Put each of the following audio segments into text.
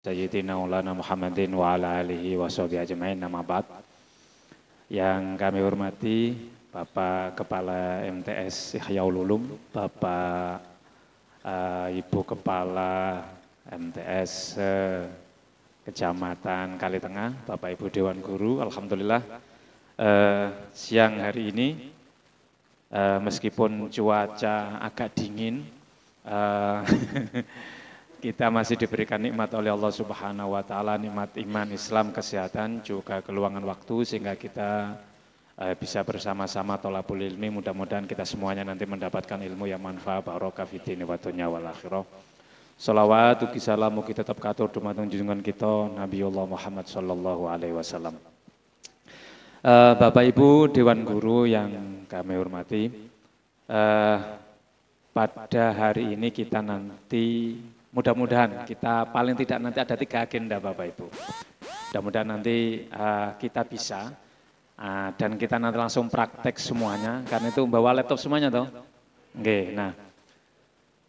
Sayyidina Ulana Muhammadin wa ala alihi wa ajmain nama bat Yang kami hormati Bapak Kepala MTS Yahya Ululum, Bapak uh, Ibu Kepala MTS uh, eh, Kecamatan Kalitengah, Bapak Ibu Dewan Guru, Alhamdulillah uh, siang hari ini uh, meskipun cuaca agak dingin, uh, Kita masih diberikan nikmat oleh Allah Subhanahu wa taala, nikmat iman, Islam, kesehatan, juga keluangan waktu sehingga kita eh, bisa bersama-sama tolabul ilmi. Mudah-mudahan kita semuanya nanti mendapatkan ilmu yang manfaat barokah fitni wa dunya wal akhirah. Salawat ugi salam kita tetap katur dumateng junjungan kita Nabi Allah Muhammad sallallahu alaihi wasallam. Uh, Bapak Ibu Dewan Guru yang kami hormati, uh, pada hari ini kita nanti Mudah-mudahan kita paling tidak nanti ada tiga agenda Bapak Ibu. Mudah-mudahan nanti uh, kita bisa uh, dan kita nanti langsung praktek semuanya karena itu bawa laptop semuanya toh. Oke, okay, nah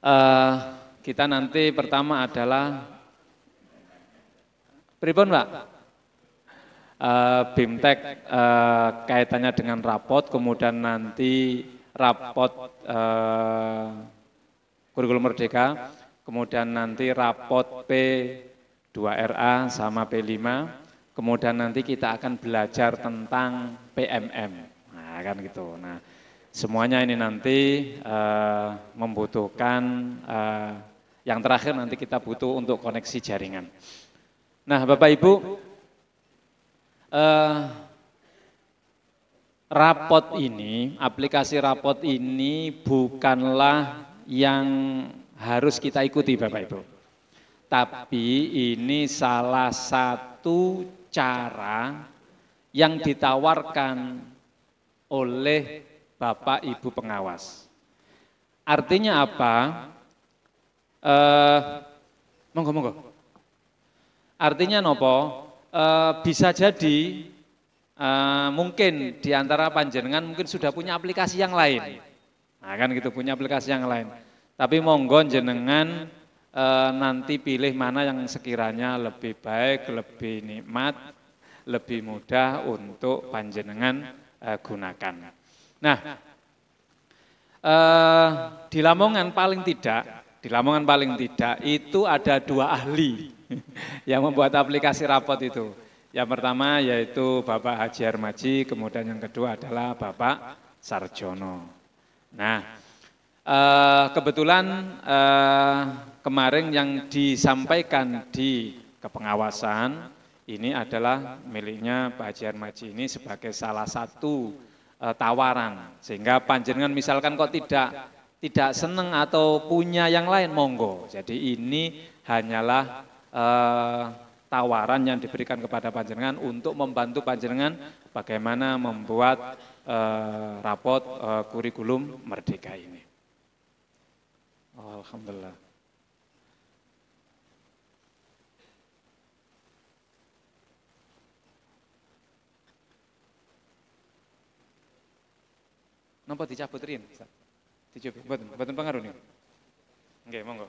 uh, kita nanti pertama adalah Pribon Pak. Uh, BIMTEK uh, kaitannya dengan rapot, kemudian nanti rapot uh, kurikulum merdeka kemudian nanti rapot P2RA sama P5, kemudian nanti kita akan belajar tentang PMM. Nah, kan gitu. Nah, semuanya ini nanti uh, membutuhkan uh, yang terakhir nanti kita butuh untuk koneksi jaringan. Nah, Bapak Ibu, uh, rapot ini, aplikasi rapot ini bukanlah yang harus kita ikuti Bapak Ibu. Tapi ini salah satu cara yang ditawarkan oleh Bapak Ibu pengawas. Artinya apa? Eh, monggo monggo. Artinya nopo? Eh, bisa jadi eh, mungkin di antara panjenengan mungkin sudah punya aplikasi yang lain. Nah, kan gitu punya aplikasi yang lain. Tapi monggo jenengan e, nanti pilih mana yang sekiranya lebih baik, lebih nikmat, lebih mudah untuk panjenengan e, gunakan. Nah, e, di Lamongan paling tidak, di Lamongan paling tidak itu ada dua ahli yang membuat aplikasi rapot itu. Yang pertama yaitu Bapak Haji Armaji, kemudian yang kedua adalah Bapak Sarjono. Nah, Uh, kebetulan uh, kemarin yang disampaikan di kepengawasan ini adalah miliknya Pak Haji Armaji ini sebagai salah satu uh, tawaran sehingga panjenengan misalkan kok tidak tidak seneng atau punya yang lain monggo. Jadi ini hanyalah uh, tawaran yang diberikan kepada panjenengan untuk membantu panjenengan bagaimana membuat uh, rapot uh, kurikulum merdeka ini. Oh, Alhamdulillah. Nampak dicabut rin? Dicabut, buatan, buatan pengaruh nih. Enggak, monggo.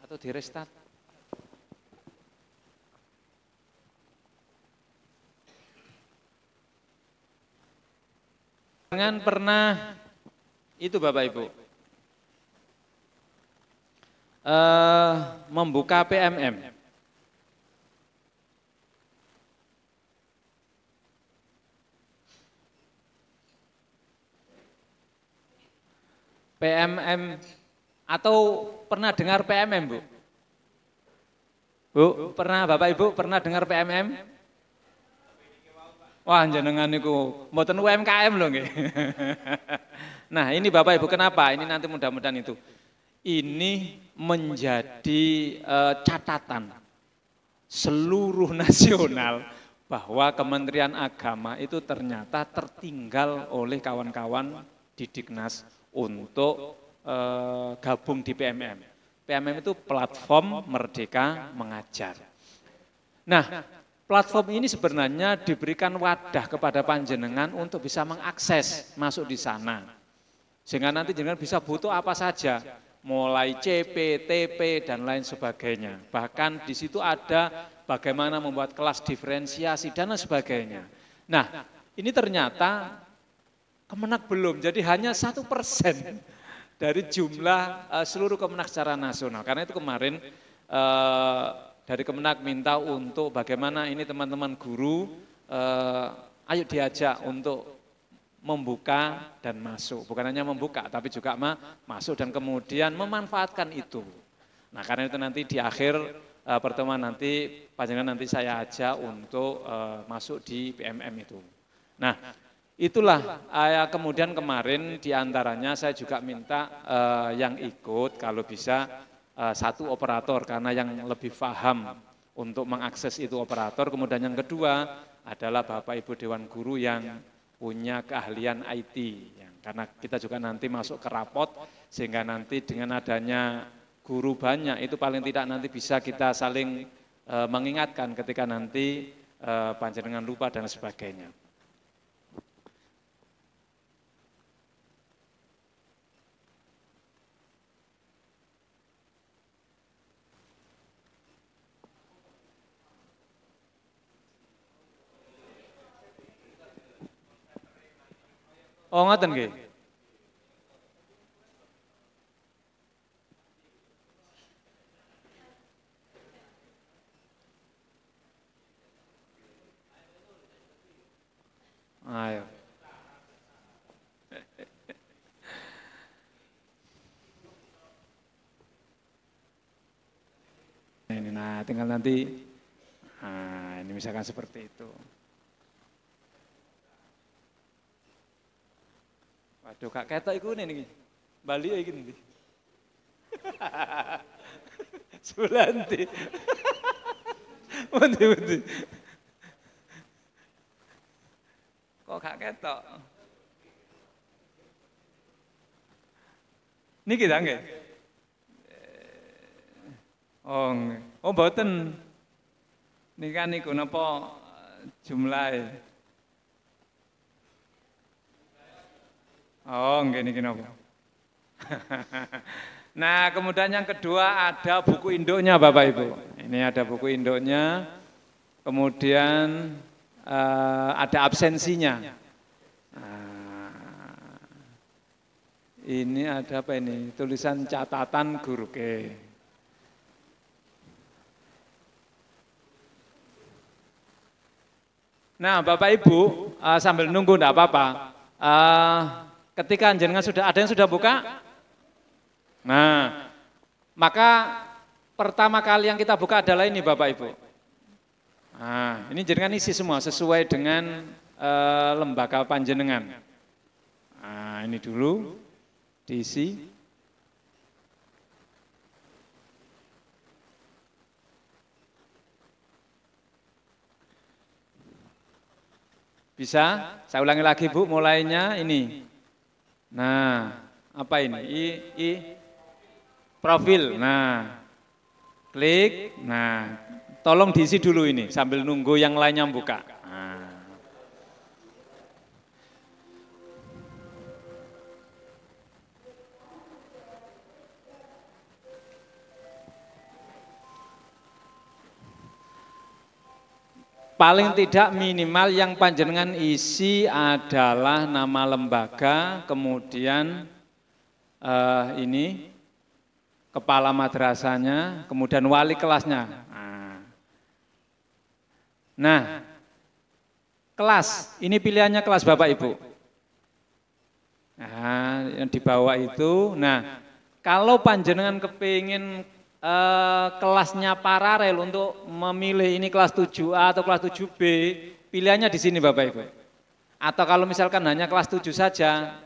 Atau di restart. Jangan pernah itu Bapak Ibu uh, membuka PMM. PMM atau pernah dengar PMM, Bu? Bu, pernah Bapak Ibu pernah dengar PMM? Wah, jenengan niku mboten UMKM loh nggih. nah, ini Bapak Ibu kenapa? Ini nanti mudah-mudahan itu ini menjadi uh, catatan seluruh nasional bahwa Kementerian Agama itu ternyata tertinggal oleh kawan-kawan di Diknas untuk uh, gabung di PMM. PMM itu platform merdeka mengajar. Nah, platform ini sebenarnya diberikan wadah kepada panjenengan untuk bisa mengakses masuk di sana. Sehingga nanti jenengan bisa butuh apa saja mulai CP, TP, dan lain sebagainya. Bahkan di situ ada bagaimana membuat kelas diferensiasi dan lain sebagainya. Nah, ini ternyata kemenak belum, jadi hanya satu persen dari jumlah eh, seluruh kemenak secara nasional. Karena itu kemarin eh, dari kemenak minta untuk bagaimana ini teman-teman guru uh, ayo diajak untuk membuka dan masuk. Bukan hanya membuka, tapi juga masuk dan kemudian memanfaatkan itu. Nah karena itu nanti di akhir uh, pertemuan nanti, panjangnya nanti saya ajak untuk uh, masuk di PMM itu. Nah itulah uh, kemudian kemarin diantaranya saya juga minta uh, yang ikut kalau bisa uh, satu operator karena yang lebih paham untuk mengakses itu operator. Kemudian yang kedua adalah Bapak Ibu Dewan Guru yang punya keahlian IT. Ya, karena kita juga nanti masuk ke rapot, sehingga nanti dengan adanya guru banyak, itu paling tidak nanti bisa kita saling e, mengingatkan ketika nanti e, panjenengan lupa dan sebagainya. Oh ngoten nggih. Ayo. Ini nah tinggal nanti nah, ini misalkan seperti itu. Waduh, kak ketok iku ngene iki. Bali ya iki ndi? Sulanti. Mundi mundi. Kok gak ketok? Niki ta nggih? Eh, oh, oh kan Nika niku napa eh, jumlahe? Oh, gini, niki nah, kemudian yang kedua ada buku induknya Bapak Ibu. Ini ada buku induknya. Kemudian uh, ada absensinya. Nah, ini ada apa ini? Tulisan catatan guru. Oke. Nah, Bapak Ibu, uh, sambil nunggu enggak apa-apa. Uh, Ketika jenengan sudah ada yang sudah buka? Nah, maka pertama kali yang kita buka adalah ini Bapak Ibu. Nah, ini jenengan isi semua sesuai dengan uh, lembaga panjenengan. Nah, ini dulu diisi. Bisa? Saya ulangi lagi Bu, mulainya ini. Nah, apa ini? I, I profil. Nah, klik. Nah, tolong diisi dulu ini sambil nunggu yang lainnya buka. Paling tidak minimal yang panjenengan isi adalah nama lembaga, kemudian uh, ini kepala madrasahnya, kemudian wali kelasnya. Nah, nah, kelas, ini pilihannya kelas Bapak Ibu. Nah, yang dibawa itu, nah kalau panjenengan kepingin eh, kelasnya paralel untuk memilih ini kelas 7A atau kelas 7B, pilihannya di sini Bapak Ibu. Atau kalau misalkan hanya kelas 7 saja,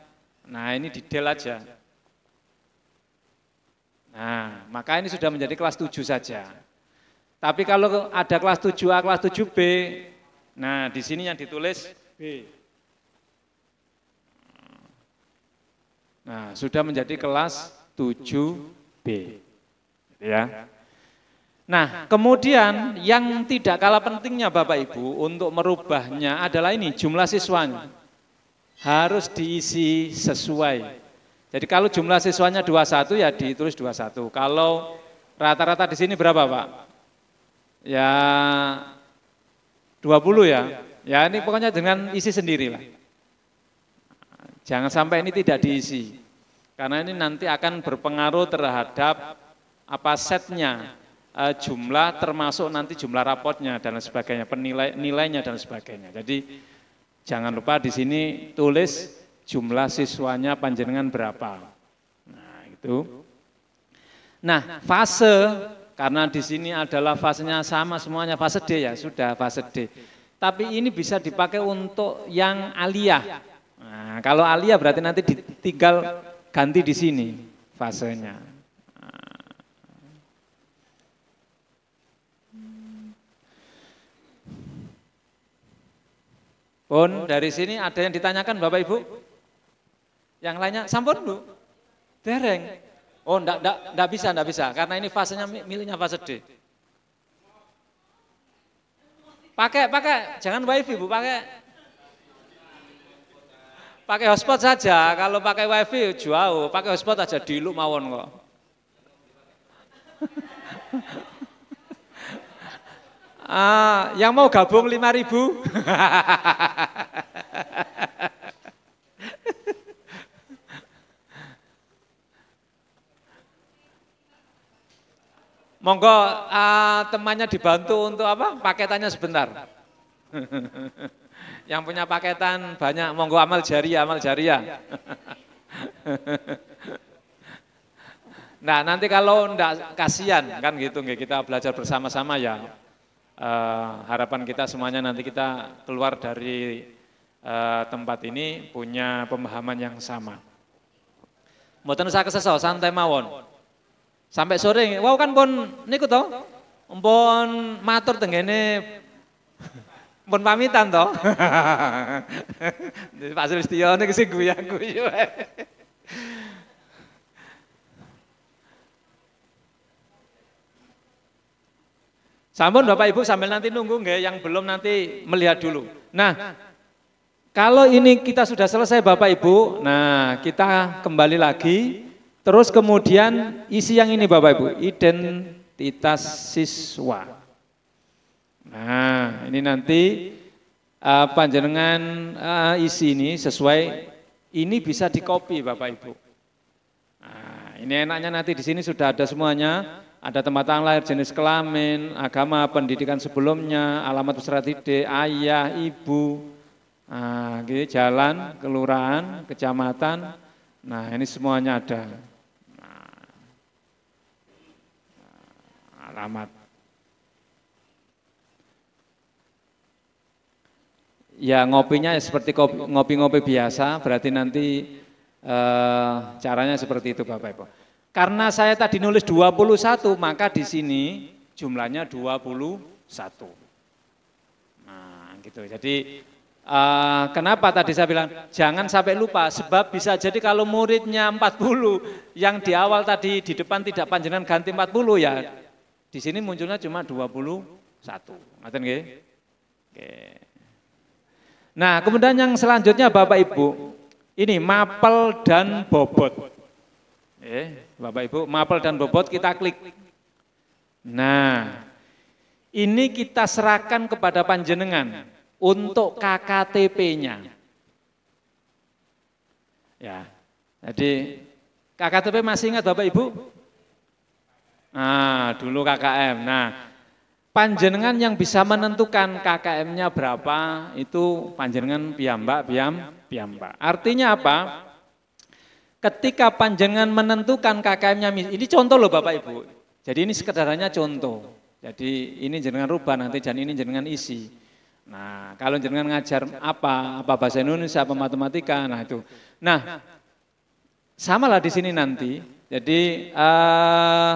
nah ini di Del aja. Nah, maka ini sudah menjadi kelas 7 saja. Tapi kalau ada kelas 7A, kelas 7B, nah di sini yang ditulis B. Nah, sudah menjadi kelas 7B ya. Nah, kemudian yang tidak kalah pentingnya Bapak Ibu untuk merubahnya adalah ini jumlah siswanya harus diisi sesuai. Jadi kalau jumlah siswanya 21 ya ditulis 21. Kalau rata-rata di sini berapa, Pak? Ya 20 ya. Ya ini pokoknya dengan isi sendiri lah. Jangan sampai ini tidak diisi. Karena ini nanti akan berpengaruh terhadap apa setnya, uh, jumlah termasuk nanti jumlah rapotnya dan sebagainya, penilai nilainya dan sebagainya. Jadi jangan lupa di sini tulis jumlah siswanya panjenengan berapa. Nah, itu. Nah, fase karena di sini adalah fasenya sama semuanya fase D ya, sudah fase D. Tapi ini bisa dipakai untuk yang aliyah. Nah, kalau aliyah berarti nanti ditinggal ganti di sini fasenya. Pun dari sini ada yang ditanyakan Bapak Ibu? Yang lainnya, sampun Bu? Dereng. Oh, enggak, enggak, enggak bisa, enggak bisa. Karena ini fasenya milihnya fase D. Pakai, pakai. Jangan wifi Bu, pakai. Pakai hotspot saja. Kalau pakai wifi jauh, pakai hotspot aja di lu mawon kok. Ah, yang mau gabung lima ribu, Monggo uh, temannya dibantu untuk apa? Paketannya sebentar. yang punya paketan banyak, monggo amal jariah, amal jariah. nah nanti kalau enggak kasihan kan gitu, kita belajar bersama-sama ya. Eh, harapan kita semuanya nanti kita keluar dari uh, tempat ini punya pemahaman yang sama. Mboten usah keseso, santai mawon. Sampai sore, wow kan pun niku to. Mpun matur tenggene pun pamitan toh. Pak Sulistyo niku sing guyu-guyu. Sampun Bapak Ibu sambil nanti nunggu nggak yang belum nanti melihat dulu. Nah, kalau ini kita sudah selesai Bapak Ibu, nah kita kembali lagi terus kemudian isi yang ini Bapak Ibu, identitas siswa. Nah, ini nanti uh, panjenengan uh, isi ini sesuai ini bisa dicopy Bapak Ibu. Nah, ini enaknya nanti di sini sudah ada semuanya ada tempat tanggal lahir, jenis kelamin, agama, pendidikan sebelumnya, alamat peserta didik, ayah, ibu, nah, gitu, jalan, kelurahan, kecamatan, nah ini semuanya ada. Nah, alamat. Ya ngopinya ya seperti ngopi-ngopi biasa, berarti nanti eh, caranya seperti itu Bapak Ibu. Karena saya tadi nulis 21, maka di sini jumlahnya 21. Nah, gitu. Jadi uh, kenapa tadi saya bilang jangan sampai lupa sebab bisa jadi kalau muridnya 40 yang di awal tadi di depan tidak panjenengan ganti 40 ya. Di sini munculnya cuma 21. satu. nggih? Oke. Nah, kemudian yang selanjutnya Bapak Ibu, ini mapel dan bobot. Eh, Bapak Ibu, mapel dan bobot kita klik. Nah, ini kita serahkan kepada panjenengan untuk KKTP-nya. Ya. Jadi KKTP masih ingat Bapak Ibu? Nah, dulu KKM. Nah, panjenengan yang bisa menentukan KKM-nya berapa itu panjenengan piyambak, piyam, piyambak. Artinya apa? Ketika panjenengan menentukan KKM-nya, ini contoh loh Bapak Ibu. Jadi ini sekedarnya contoh. Jadi ini jenengan rubah nanti dan ini jenengan isi. Nah, kalau jenengan ngajar apa, apa bahasa Indonesia, apa matematika, nah itu. Nah, samalah di sini nanti. Jadi uh,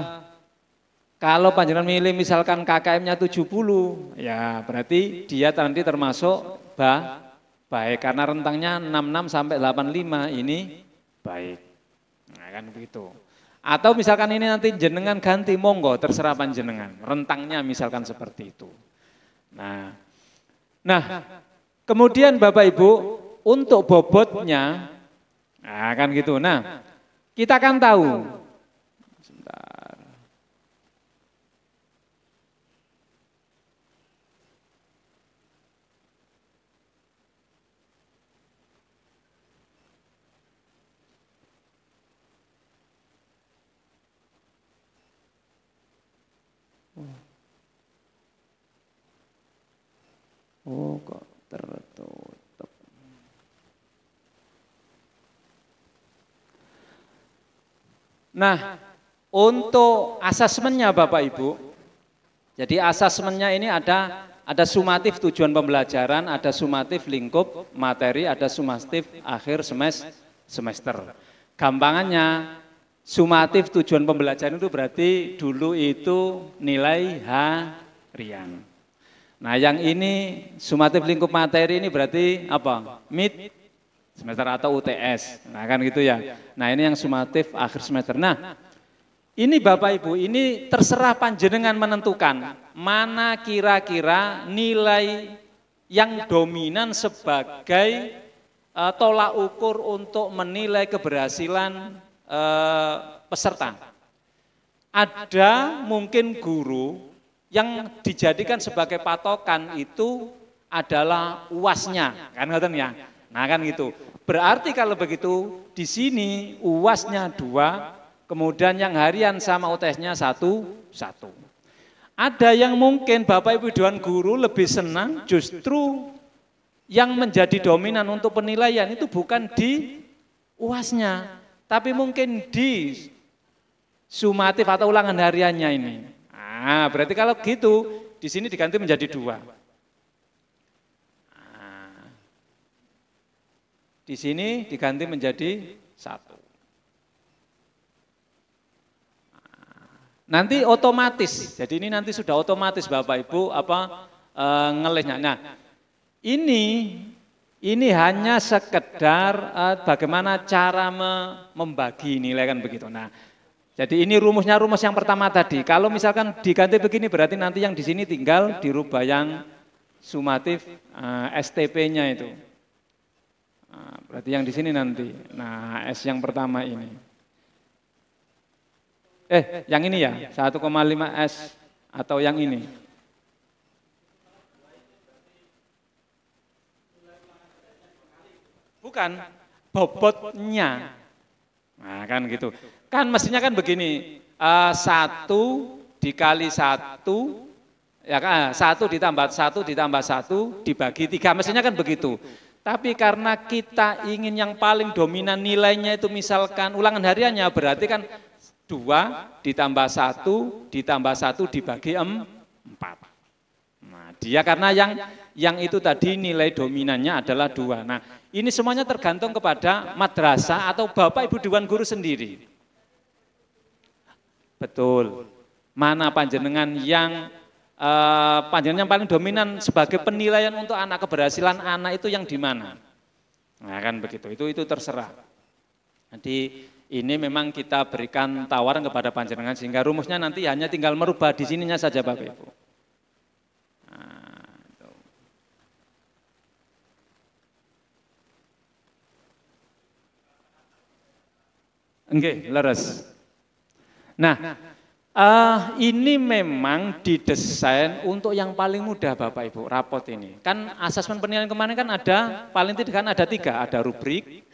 kalau panjenengan milih misalkan KKM-nya 70, ya berarti dia nanti termasuk ba, baik karena rentangnya 66 sampai 85 ini baik. Nah, kan begitu. Atau misalkan ini nanti jenengan ganti monggo terserah panjenengan. Rentangnya misalkan seperti itu. Nah, nah kemudian Bapak Ibu untuk bobotnya nah kan gitu. Nah, kita kan tahu Oh kok tertutup. Nah, untuk asesmennya Bapak Ibu, jadi asesmennya ini ada ada sumatif tujuan pembelajaran, ada sumatif lingkup materi, ada sumatif akhir semester semester. Gampangannya sumatif tujuan pembelajaran itu berarti dulu itu nilai harian. Nah yang ini sumatif lingkup materi ini berarti apa? Mid semester atau UTS. Nah kan gitu ya. Nah ini yang sumatif akhir semester. Nah ini Bapak Ibu ini terserah panjenengan menentukan mana kira-kira nilai yang dominan sebagai uh, tolak ukur untuk menilai keberhasilan uh, peserta. Ada mungkin guru yang dijadikan sebagai patokan itu adalah uasnya, kan ngoten ya. Nah kan gitu. Berarti kalau begitu di sini uasnya dua, kemudian yang harian sama UTS-nya satu, satu. Ada yang mungkin Bapak Ibu Dewan Guru lebih senang justru yang menjadi dominan untuk penilaian itu bukan di uasnya, tapi mungkin di sumatif atau ulangan hariannya ini. Nah, berarti kalau gitu, di sini diganti menjadi dua. Nah, di sini diganti menjadi satu. Nah, nanti otomatis, jadi ini nanti sudah otomatis Bapak Ibu apa e, ngelesnya. Nah, ini ini hanya sekedar e, bagaimana cara me membagi nilai kan begitu. Nah, jadi ini rumusnya rumus yang pertama tadi. Kalau misalkan diganti begini berarti nanti yang di sini tinggal dirubah yang sumatif uh, eh, STP-nya itu. Uh, berarti yang di sini nanti. Nah, S yang pertama ini. Eh, yang ini ya, 1,5 S atau yang ini. Bukan bobotnya. Nah, kan gitu. Kan mestinya kan begini, uh, satu dikali satu, ya kan, eh, satu ditambah satu ditambah satu dibagi tiga, mestinya kan begitu. Tapi karena kita ingin yang paling dominan nilainya itu misalkan ulangan hariannya, berarti kan dua ditambah satu ditambah satu dibagi empat. Nah, dia karena yang yang itu tadi nilai dominannya adalah dua. Nah, ini semuanya tergantung kepada madrasah atau bapak ibu dewan guru sendiri. Betul. Mana panjenengan yang uh, panjenengan yang paling dominan sebagai penilaian untuk anak keberhasilan anak itu yang di mana? Nah, kan begitu. Itu itu terserah. Jadi ini memang kita berikan tawaran kepada panjenengan sehingga rumusnya nanti hanya tinggal merubah di sininya saja Bapak Ibu. Oke, nah, okay, Nah, uh, ini memang didesain untuk yang paling mudah Bapak Ibu, rapot ini. Kan asesmen penilaian kemarin kan ada, paling tidak kan ada tiga, ada rubrik,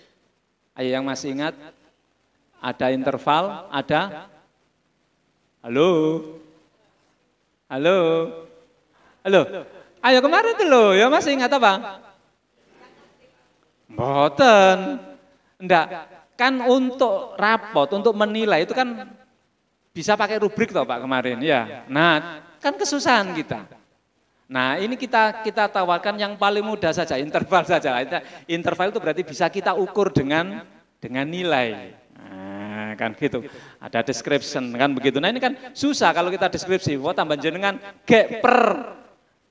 ayo yang masih ingat, ada interval, ada, halo, halo, halo, ayo kemarin itu loh, ya masih ingat apa? Boten, enggak, kan untuk rapot, untuk menilai itu kan bisa pakai rubrik toh Pak kemarin ya. Nah, kan kesusahan kita. Nah, ini kita kita tawarkan yang paling mudah saja, interval saja. Interval itu berarti bisa kita ukur dengan dengan nilai. Nah, kan gitu. Ada description kan begitu. Nah, ini kan susah kalau kita deskripsi. Wah, tambah jenengan gek per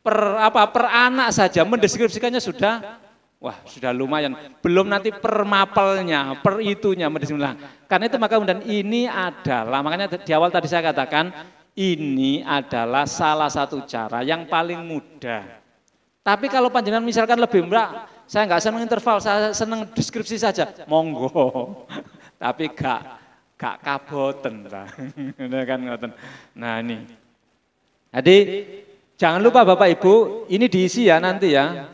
per apa per anak saja mendeskripsikannya sudah Wah, sudah lumayan. Belum nanti permapelnya, per itunya, bismillah. Karena itu maka kemudian ini adalah, makanya di awal tadi saya katakan, ini adalah salah satu cara yang paling mudah. Tapi kalau panjenengan misalkan lebih murah, saya enggak senang interval, saya senang deskripsi saja, monggo. Tapi gak gak kaboten kan ngoten. Nah ini. Jadi jangan lupa Bapak Ibu, ini diisi ya nanti ya.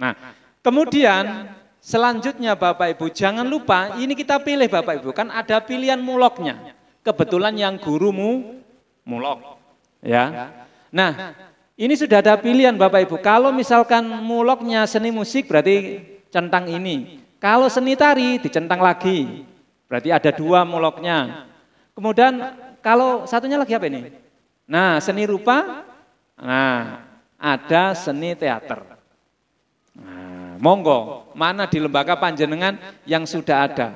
Nah, kemudian selanjutnya Bapak Ibu jangan lupa ini kita pilih Bapak Ibu kan ada pilihan muloknya. Kebetulan yang gurumu mulok ya. Nah, ini sudah ada pilihan Bapak Ibu. Kalau misalkan muloknya seni musik berarti centang ini. Kalau seni tari dicentang lagi. Berarti ada dua muloknya. Kemudian kalau satunya lagi apa ini? Nah, seni rupa. Nah, ada seni teater. Nah, monggo, mana di lembaga panjenengan yang sudah ada?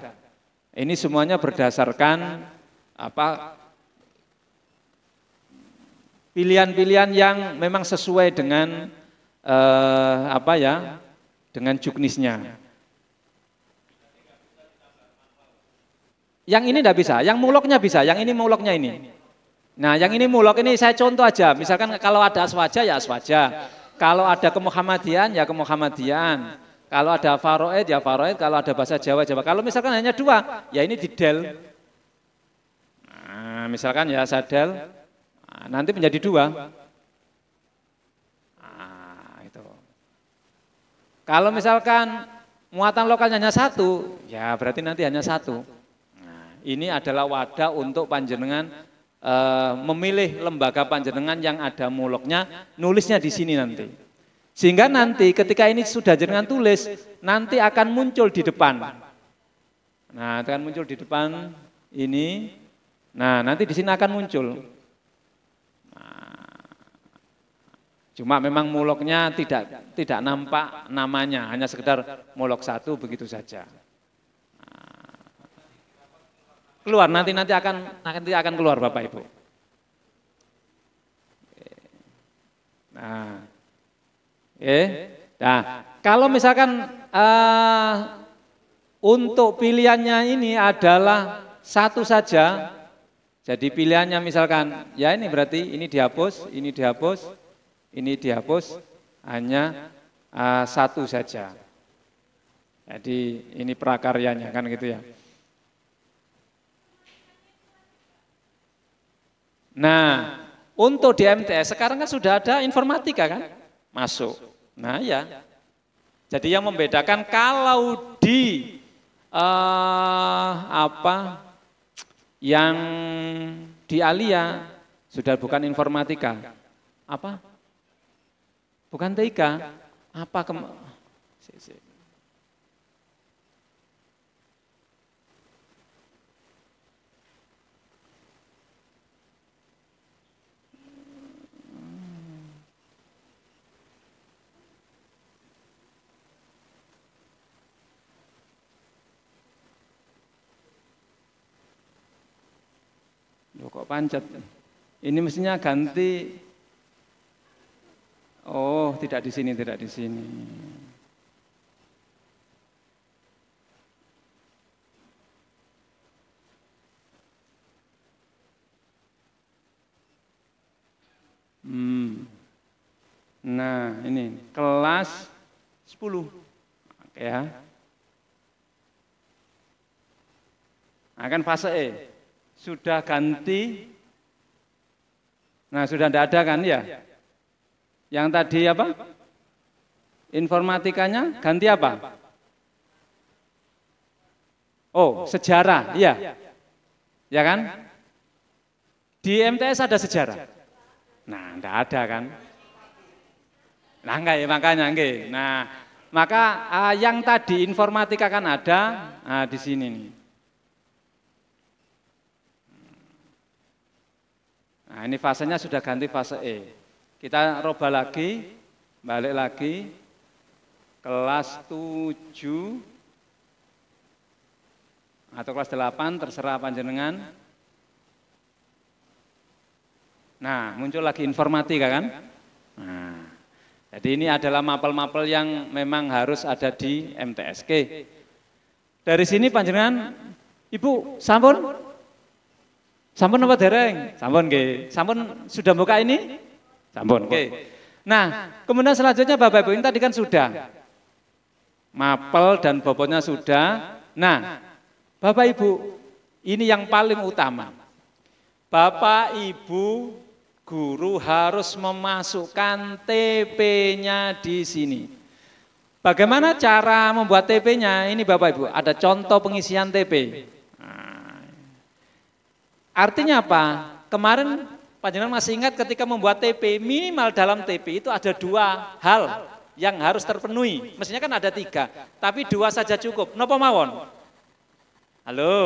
Ini semuanya berdasarkan apa pilihan-pilihan yang memang sesuai dengan eh, apa ya dengan juknisnya. Yang ini tidak bisa, yang muloknya bisa, yang ini muloknya ini. Nah, yang ini mulok ini saya contoh aja. Misalkan kalau ada aswaja ya aswaja kalau ada kemuhammadian ya kemuhammadian. Kalau ada faroed ya faroed, kalau ada bahasa Jawa Jawa. Kalau misalkan hanya dua, ya ini didel. Nah, misalkan ya sadel, nah, nanti menjadi dua. Nah, itu. Kalau misalkan muatan lokalnya hanya satu, ya berarti nanti hanya satu. Nah, ini adalah wadah untuk panjenengan uh, memilih lembaga panjenengan yang ada muloknya, nulisnya di sini nanti. Sehingga nanti ketika ini sudah jenengan tulis, nanti akan muncul di depan. Nah, akan muncul di depan ini. Nah, nanti di sini akan muncul. Nah, cuma memang muloknya tidak tidak nampak namanya, hanya sekedar mulok satu begitu saja. Keluar nanti nanti akan nanti akan keluar Bapak Ibu. Nah, eh, nah kalau misalkan uh, untuk pilihannya ini adalah satu saja, jadi pilihannya misalkan ya ini berarti ini dihapus, ini dihapus, ini dihapus, hanya uh, satu saja. Jadi ini prakaryanya kan gitu ya. Nah, nah, untuk di MTS sekarang kan sudah ada informatika kan? Masuk. Nah, ya. Jadi yang membedakan kalau di uh, apa yang di Alia sudah bukan informatika. Apa? Bukan TIK. Apa Loh, kok pancet? Ini mestinya ganti. Oh, tidak di sini, tidak di sini. Hmm. Nah, ini kelas 10. Ya. Akan nah, fase E sudah ganti. Nah, sudah tidak ada kan ya? Yang tadi apa? Informatikanya ganti apa? Oh, sejarah, iya. Ya kan? Di MTS ada sejarah. Nah, tidak ada kan? Nah, enggak ya, makanya enggak. Nah, maka uh, yang tadi informatika kan ada nah, di sini nih. Nah ini fasenya sudah ganti fase E. Kita roba lagi, balik lagi, kelas 7 atau kelas 8 terserah panjenengan. Nah, muncul lagi informatika kan? Nah, jadi ini adalah mapel-mapel yang memang harus ada di MTSK. Dari sini panjenengan, Ibu, sampun? Sampun apa dereng? Sampun nggih. Sampun sudah buka ini? Sampun nggih. Nah, kemudian selanjutnya Bapak Ibu ini tadi kan sudah. Mapel dan bobotnya sudah. Nah, Bapak Ibu, ini yang paling utama. Bapak Ibu guru harus memasukkan TP-nya di sini. Bagaimana cara membuat TP-nya? Ini Bapak Ibu, ada contoh pengisian TP. Artinya apa? Kemarin Panjenengan masih ingat ketika membuat TP, minimal dalam TP itu ada dua hal yang harus terpenuhi. Mestinya kan ada tiga, tapi dua saja cukup. Nopo mawon? Halo,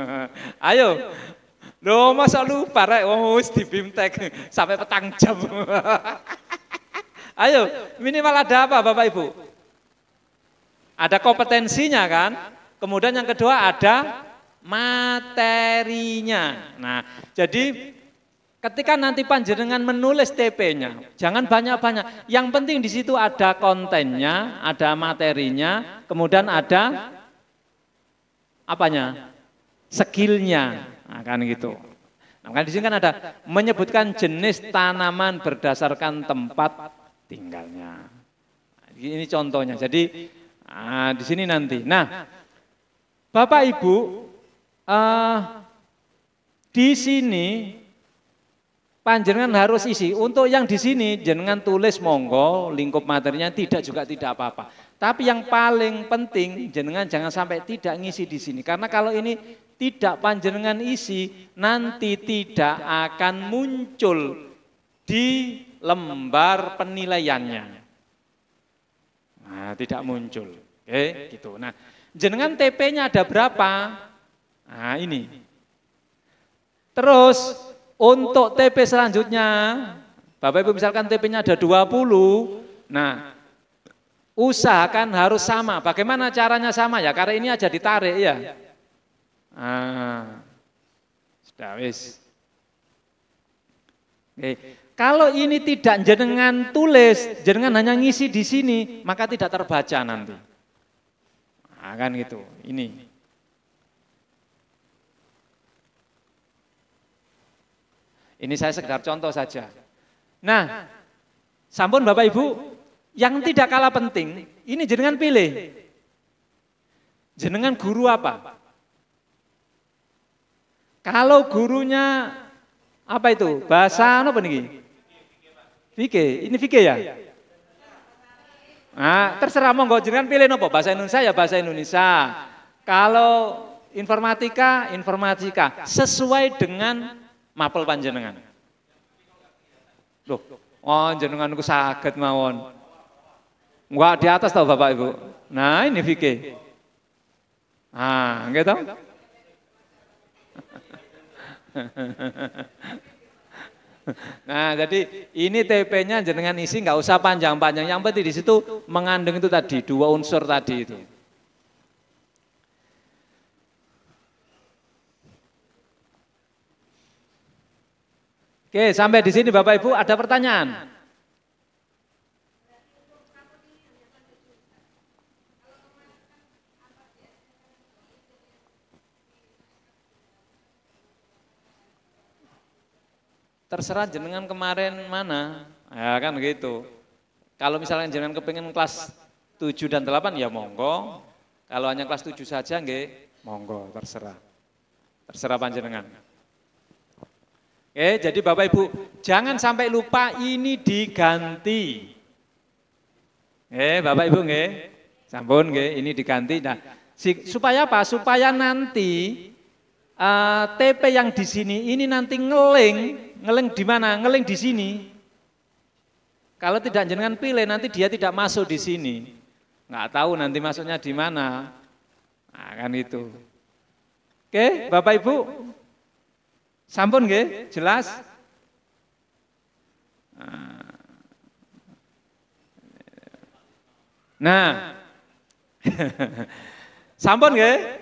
ayo. Loh, masa lupa rek, oh, di Bimtek sampai petang jam. ayo, minimal ada apa Bapak Ibu? Ada kompetensinya kan? Kemudian yang kedua ada materinya. Nah, jadi ketika nanti panjenengan menulis TP-nya, jangan banyak-banyak. Yang penting di situ ada kontennya, ada materinya, kemudian ada apanya? Skillnya, nah, kan gitu. Nah, kan di sini kan ada menyebutkan jenis tanaman berdasarkan tempat tinggalnya. Ini contohnya. Jadi nah, di sini nanti. Nah, Bapak Ibu, uh, di sini panjenengan harus isi. Untuk yang di sini jenengan tulis monggo lingkup materinya tidak juga tidak apa-apa. Tapi yang paling penting jenengan jangan sampai tidak ngisi di sini karena kalau ini tidak panjenengan isi nanti tidak akan muncul di lembar penilaiannya. Nah, tidak muncul. Oke, gitu. Nah, jenengan TP-nya ada berapa? Nah ini. Terus untuk TP selanjutnya, Bapak Ibu misalkan TP-nya ada 20, nah usahakan harus sama. Bagaimana caranya sama ya? Karena ini aja ditarik ya. Ah, sudah wis. Oke. Kalau ini tidak jenengan tulis, jenengan hanya ngisi di sini, maka tidak terbaca nanti. Nah, kan gitu. Ini. Ini saya sekedar contoh saja. Nah, sampun Bapak Ibu, yang tidak kalah penting, ini jenengan pilih. Jenengan guru apa? Kalau gurunya apa itu? Bahasa apa nih? Vike, ini Vike ya? Nah, terserah monggo jenengan pilih nopo bahasa Indonesia ya bahasa Indonesia. Kalau informatika, informatika sesuai dengan mapel panjenengan. Loh, oh ku sakit mawon. Enggak di atas tau Bapak Ibu. Nah ini fikih. Ah, enggak tau, nah, jadi ini TP-nya jenengan isi nggak usah panjang-panjang. Yang penting di situ mengandung itu tadi dua unsur tadi itu. Oke, sampai di sini Bapak Ibu ada pertanyaan? Terserah jenengan kemarin mana, ya kan gitu. Kalau misalnya jenengan kepingin kelas 7 dan 8 ya monggo, kalau hanya kelas 7 saja enggak, monggo terserah. Terserah panjenengan. Oke, eh, jadi Bapak Ibu, jangan sampai lupa ini diganti. Eh, Bapak Ibu nggih. Sampun nggih, ini diganti. Nah, supaya apa? Supaya nanti uh, eh, TP yang di sini ini nanti ngeling, ngeling di mana? Ngeling di sini. Kalau tidak jangan pilih nanti dia tidak masuk di sini. Nggak tahu nanti masuknya di mana. Nah, kan itu. Oke, Bapak Ibu, Sampun nggih? Jelas? Nah. nah. Sampun nggih?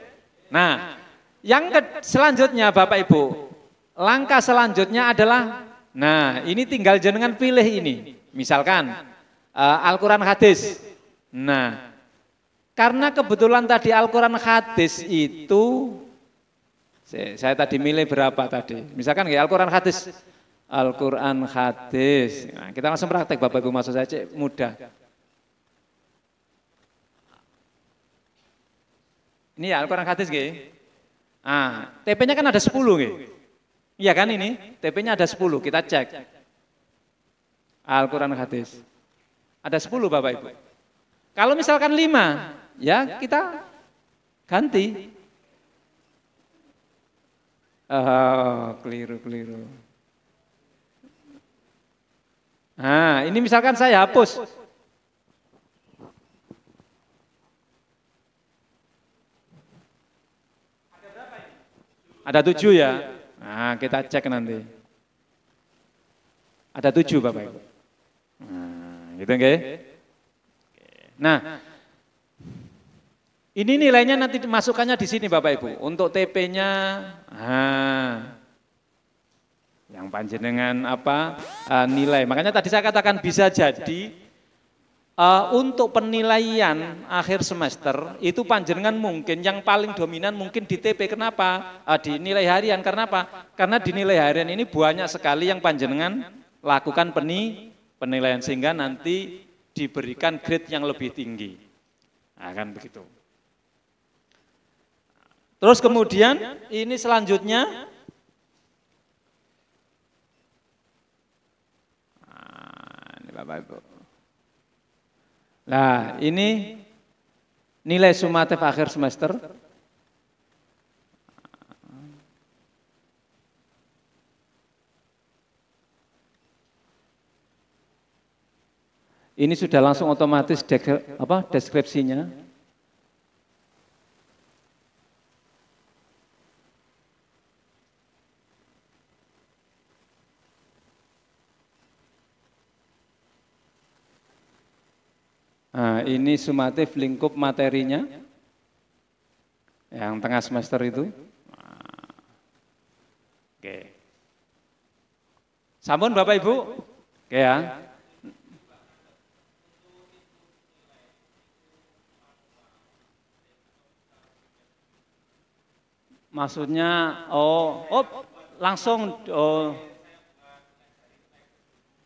Nah, yang ke selanjutnya Bapak Ibu, langkah selanjutnya adalah nah, ini tinggal jenengan pilih ini. Misalkan uh, Al-Qur'an hadis. Nah, karena kebetulan tadi Al-Quran hadis itu saya tadi milih berapa tadi? Misalkan ya Al-Quran hadis. Al-Quran hadis. Nah, kita langsung praktek Bapak Ibu masuk saja mudah. Ini ya Al-Quran hadis gak? Ah, TP-nya kan ada 10 gak? Iya kan ini? TP-nya ada 10, kita cek. Al-Quran hadis. Ada 10 Bapak Ibu. Kalau misalkan 5, ya kita ganti. Oh, keliru-keliru. Nah, ini misalkan saya hapus. Ada tujuh ya? Nah, kita cek nanti. Ada tujuh Bapak Ibu. Nah, gitu enggak? ya Nah, ini nilainya nanti dimasukkannya di sini Bapak Ibu. Untuk TP-nya, ha, yang panjenengan apa uh, nilai. Makanya tadi saya katakan bisa jadi uh, untuk penilaian akhir semester itu panjenengan mungkin yang paling dominan mungkin di TP. Kenapa? Uh, di nilai harian. Karena apa? Karena di nilai harian ini banyak sekali yang panjenengan lakukan peni, penilaian sehingga nanti diberikan grade yang lebih tinggi. Akan nah, begitu. Terus kemudian ini selanjutnya nah, ini Bapak Ibu. Nah, ini nilai sumatif akhir semester. Ini sudah langsung otomatis deskripsinya. ini sumatif lingkup materinya yang tengah semester itu. Oke. Sampun Bapak Ibu. Oke ya. Maksudnya oh oh langsung oh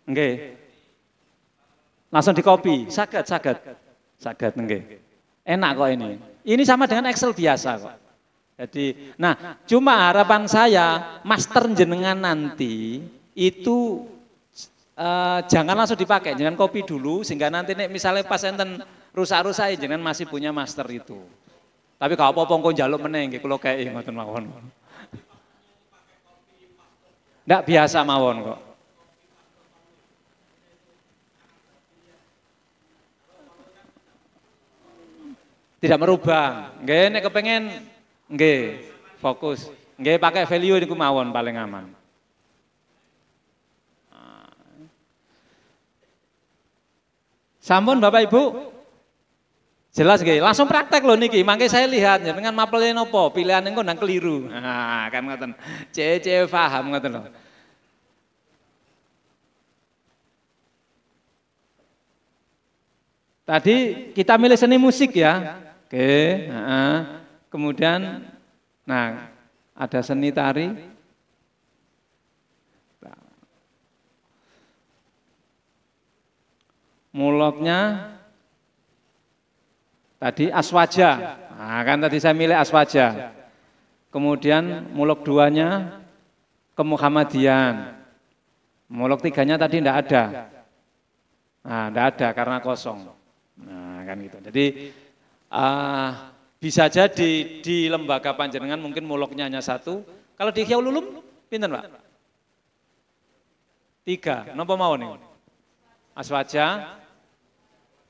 oke, Langsung di copy, saged saged. Sagat nge. Enak kok ini. Ini sama dengan Excel biasa kok. Jadi, nah cuma harapan saya master jenengan nanti itu uh, jangan langsung dipakai, jangan kopi dulu sehingga nanti nih, misalnya pas enten rusak-rusak jangan masih punya master itu. Tapi kalau apa-apa kok njaluk meneh nggih kula kae ngoten mawon. Ndak biasa mawon kok. tidak merubah. Nggih, nek kepengen nggih fokus. Nggih pakai value niku mawon paling aman. Sampun Bapak Ibu? Jelas nggih, langsung praktek loh niki. Mangke saya lihat ya dengan mapelin napa, pilihan engko nang keliru. Nah, kan ngoten. Cece paham ngoten lho. Tadi kita milih seni musik ya. Oke, okay. nah, kemudian nah ada seni tari. Muloknya tadi aswaja. Nah, kan tadi saya milih aswaja. Kemudian mulok duanya ke Muhammadiyah. Mulok tiganya tadi tidak ada. Nah, tidak ada karena kosong. Nah, kan gitu. Jadi uh, bisa jadi di lembaga panjenengan mungkin muloknya hanya satu. Kalau di Kiau Lulum, pinter Pak? Tiga, nopo mau nih? Aswaja,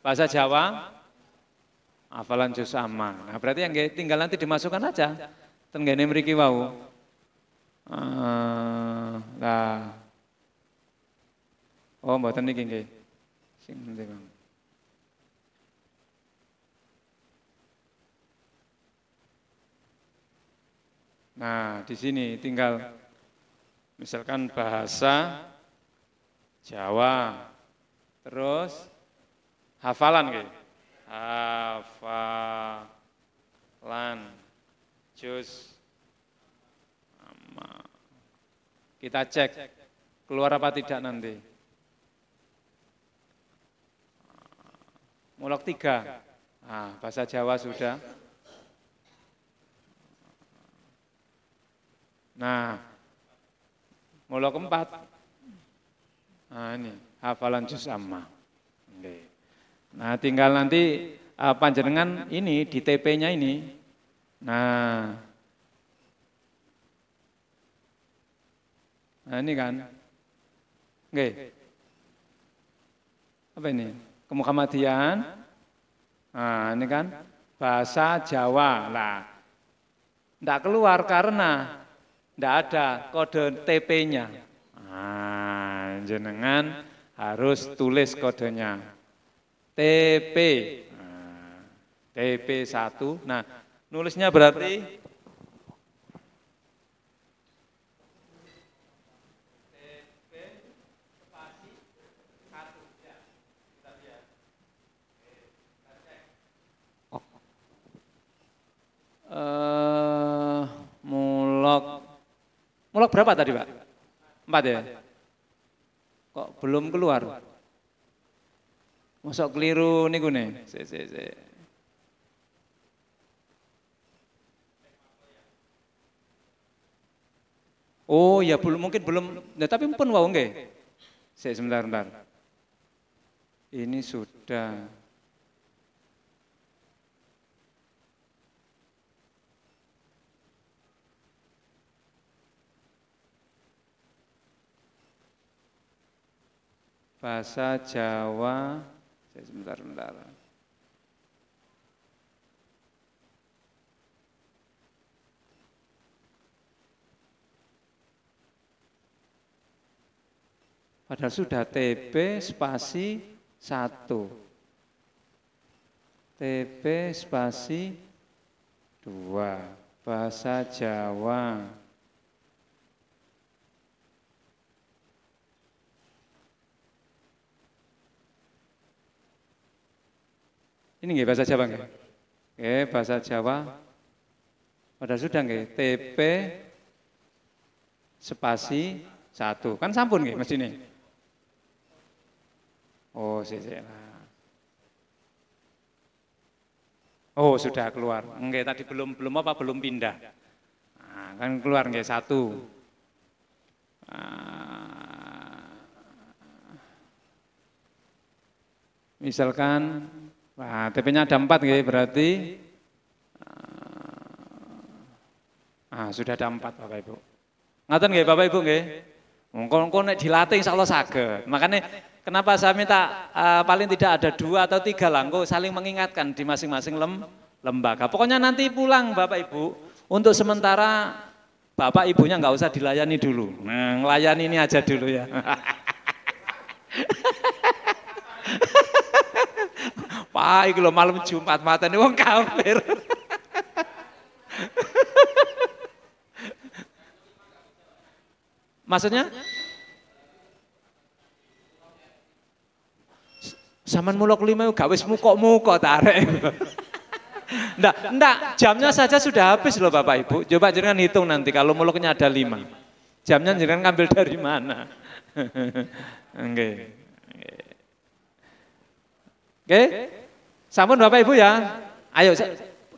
bahasa Jawa, hafalan juz sama. Nah, berarti yang tinggal nanti dimasukkan aja. Tenggene meriki wau. Uh, Oh, mbak Tani nggih. Sing nanti Bang? Nah, di sini tinggal misalkan bahasa Jawa, terus hafalan gitu. Hafalan, jus, kita cek keluar apa tidak nanti. Mulok tiga, nah, bahasa Jawa sudah. Nah, mula keempat. Nah ini, hafalan juz amma. Nah tinggal nanti uh, panjenengan ini di TP-nya ini. Nah, nah ini kan. Oke. Apa ini? Kemuhamadian. Nah ini kan bahasa Jawa lah. Tidak keluar karena tidak ada kode TP-nya. Nah, jenengan harus tulis kodenya. TP. Nah, TP1. Nah, nulisnya berarti Uh, mulok Mulak berapa tadi Pak? Empat ya? Kok belum keluar? Masuk keliru nih gue nih. si, si. Oh ya belum mungkin belum, nah, tapi pun wow nggih. Saya sebentar, sebentar. Ini sudah bahasa Jawa saya sebentar sebentar Padahal sudah TP spasi satu. TP spasi dua. Bahasa Jawa. Ini nggih bahasa Jawa nggih. Nggih, bahasa Jawa. Padahal sudah nggih, TP spasi satu. Kan sampun nggih Mas ini. Oh, sih, Oh, sudah keluar. Enggak, tadi belum belum apa belum pindah. Nah, kan keluar enggak satu. Nah, misalkan Wah, TP-nya ada empat ya, berarti eh, ah, sudah ada empat Bapak Ibu. Ngatain nggih Bapak Ibu nggih? ngomong engko naik dilatih Allah sakit. Makanya kenapa saya minta uh, paling tidak ada dua atau tiga langkah saling mengingatkan di masing-masing lem, lembaga. Pokoknya nanti pulang Bapak Ibu, untuk sementara Bapak Ibunya nggak usah dilayani dulu. Nah, ngelayani ini aja dulu ya. Pak, iki malam Jumat mateni wong kafir. Maksudnya? Saman mulok lima gak wis mukok-mukok tarik. Ndak, ndak, jamnya saja sudah habis loh Bapak Ibu. Coba jangan hitung nanti kalau muloknya ada lima. Jamnya jangan ngambil dari mana. Oke. Okay. Oke? Okay? Sampun Bapak Ibu ya. Ayo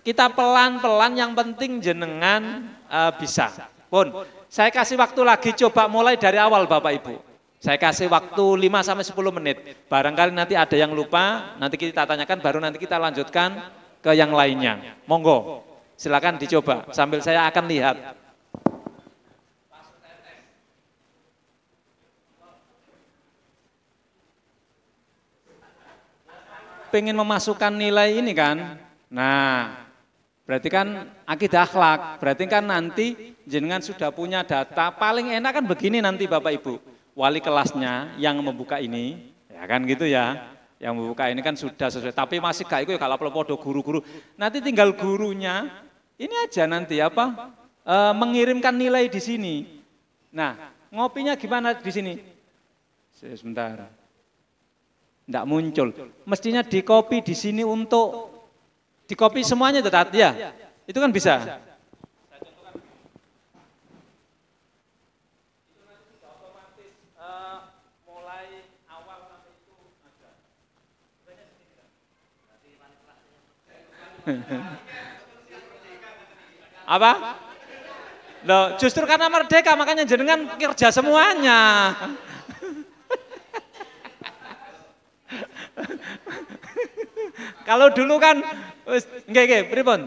kita pelan-pelan yang penting jenengan uh, bisa. Pun, saya kasih waktu lagi coba mulai dari awal Bapak Ibu. Saya kasih waktu 5 sampai 10 menit. Barangkali nanti ada yang lupa, nanti kita tanyakan baru nanti kita lanjutkan ke yang lainnya. Monggo. Silakan dicoba sambil saya akan lihat pengen memasukkan nilai ini kan. Nah, berarti kan akidah akhlak, berarti kan nanti jenengan sudah punya data, paling enak kan begini nanti Bapak Ibu, wali kelasnya yang membuka ini, ya kan gitu ya, yang membuka ini kan sudah sesuai, tapi masih gak ikut ya kalau pelopodo guru-guru, nanti tinggal gurunya, ini aja nanti apa, e, mengirimkan nilai di sini. Nah, ngopinya gimana di sini? Sebentar. Tidak muncul. Mestinya di copy di sini untuk di copy semuanya tetap ya. Itu kan bisa. Apa? Loh, justru karena merdeka makanya jenengan kerja semuanya. Kalau dulu kan, nggih nggih, pripun?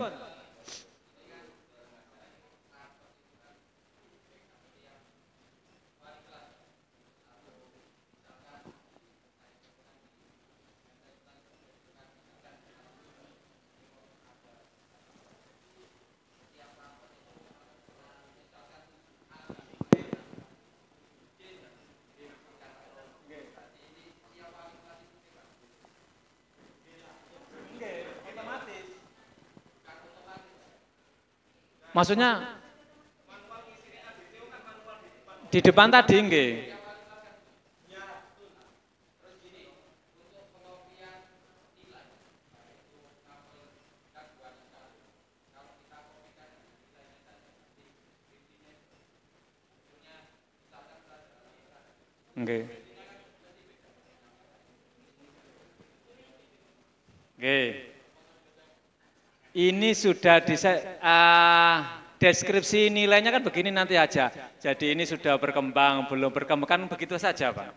Maksudnya di depan tadi enggak? Okay. Oke. Okay. Ini sudah di uh, eh, deskripsi nilainya kan begini nanti aja. Jadi ini sudah berkembang, belum berkembang kan begitu saja, Pak.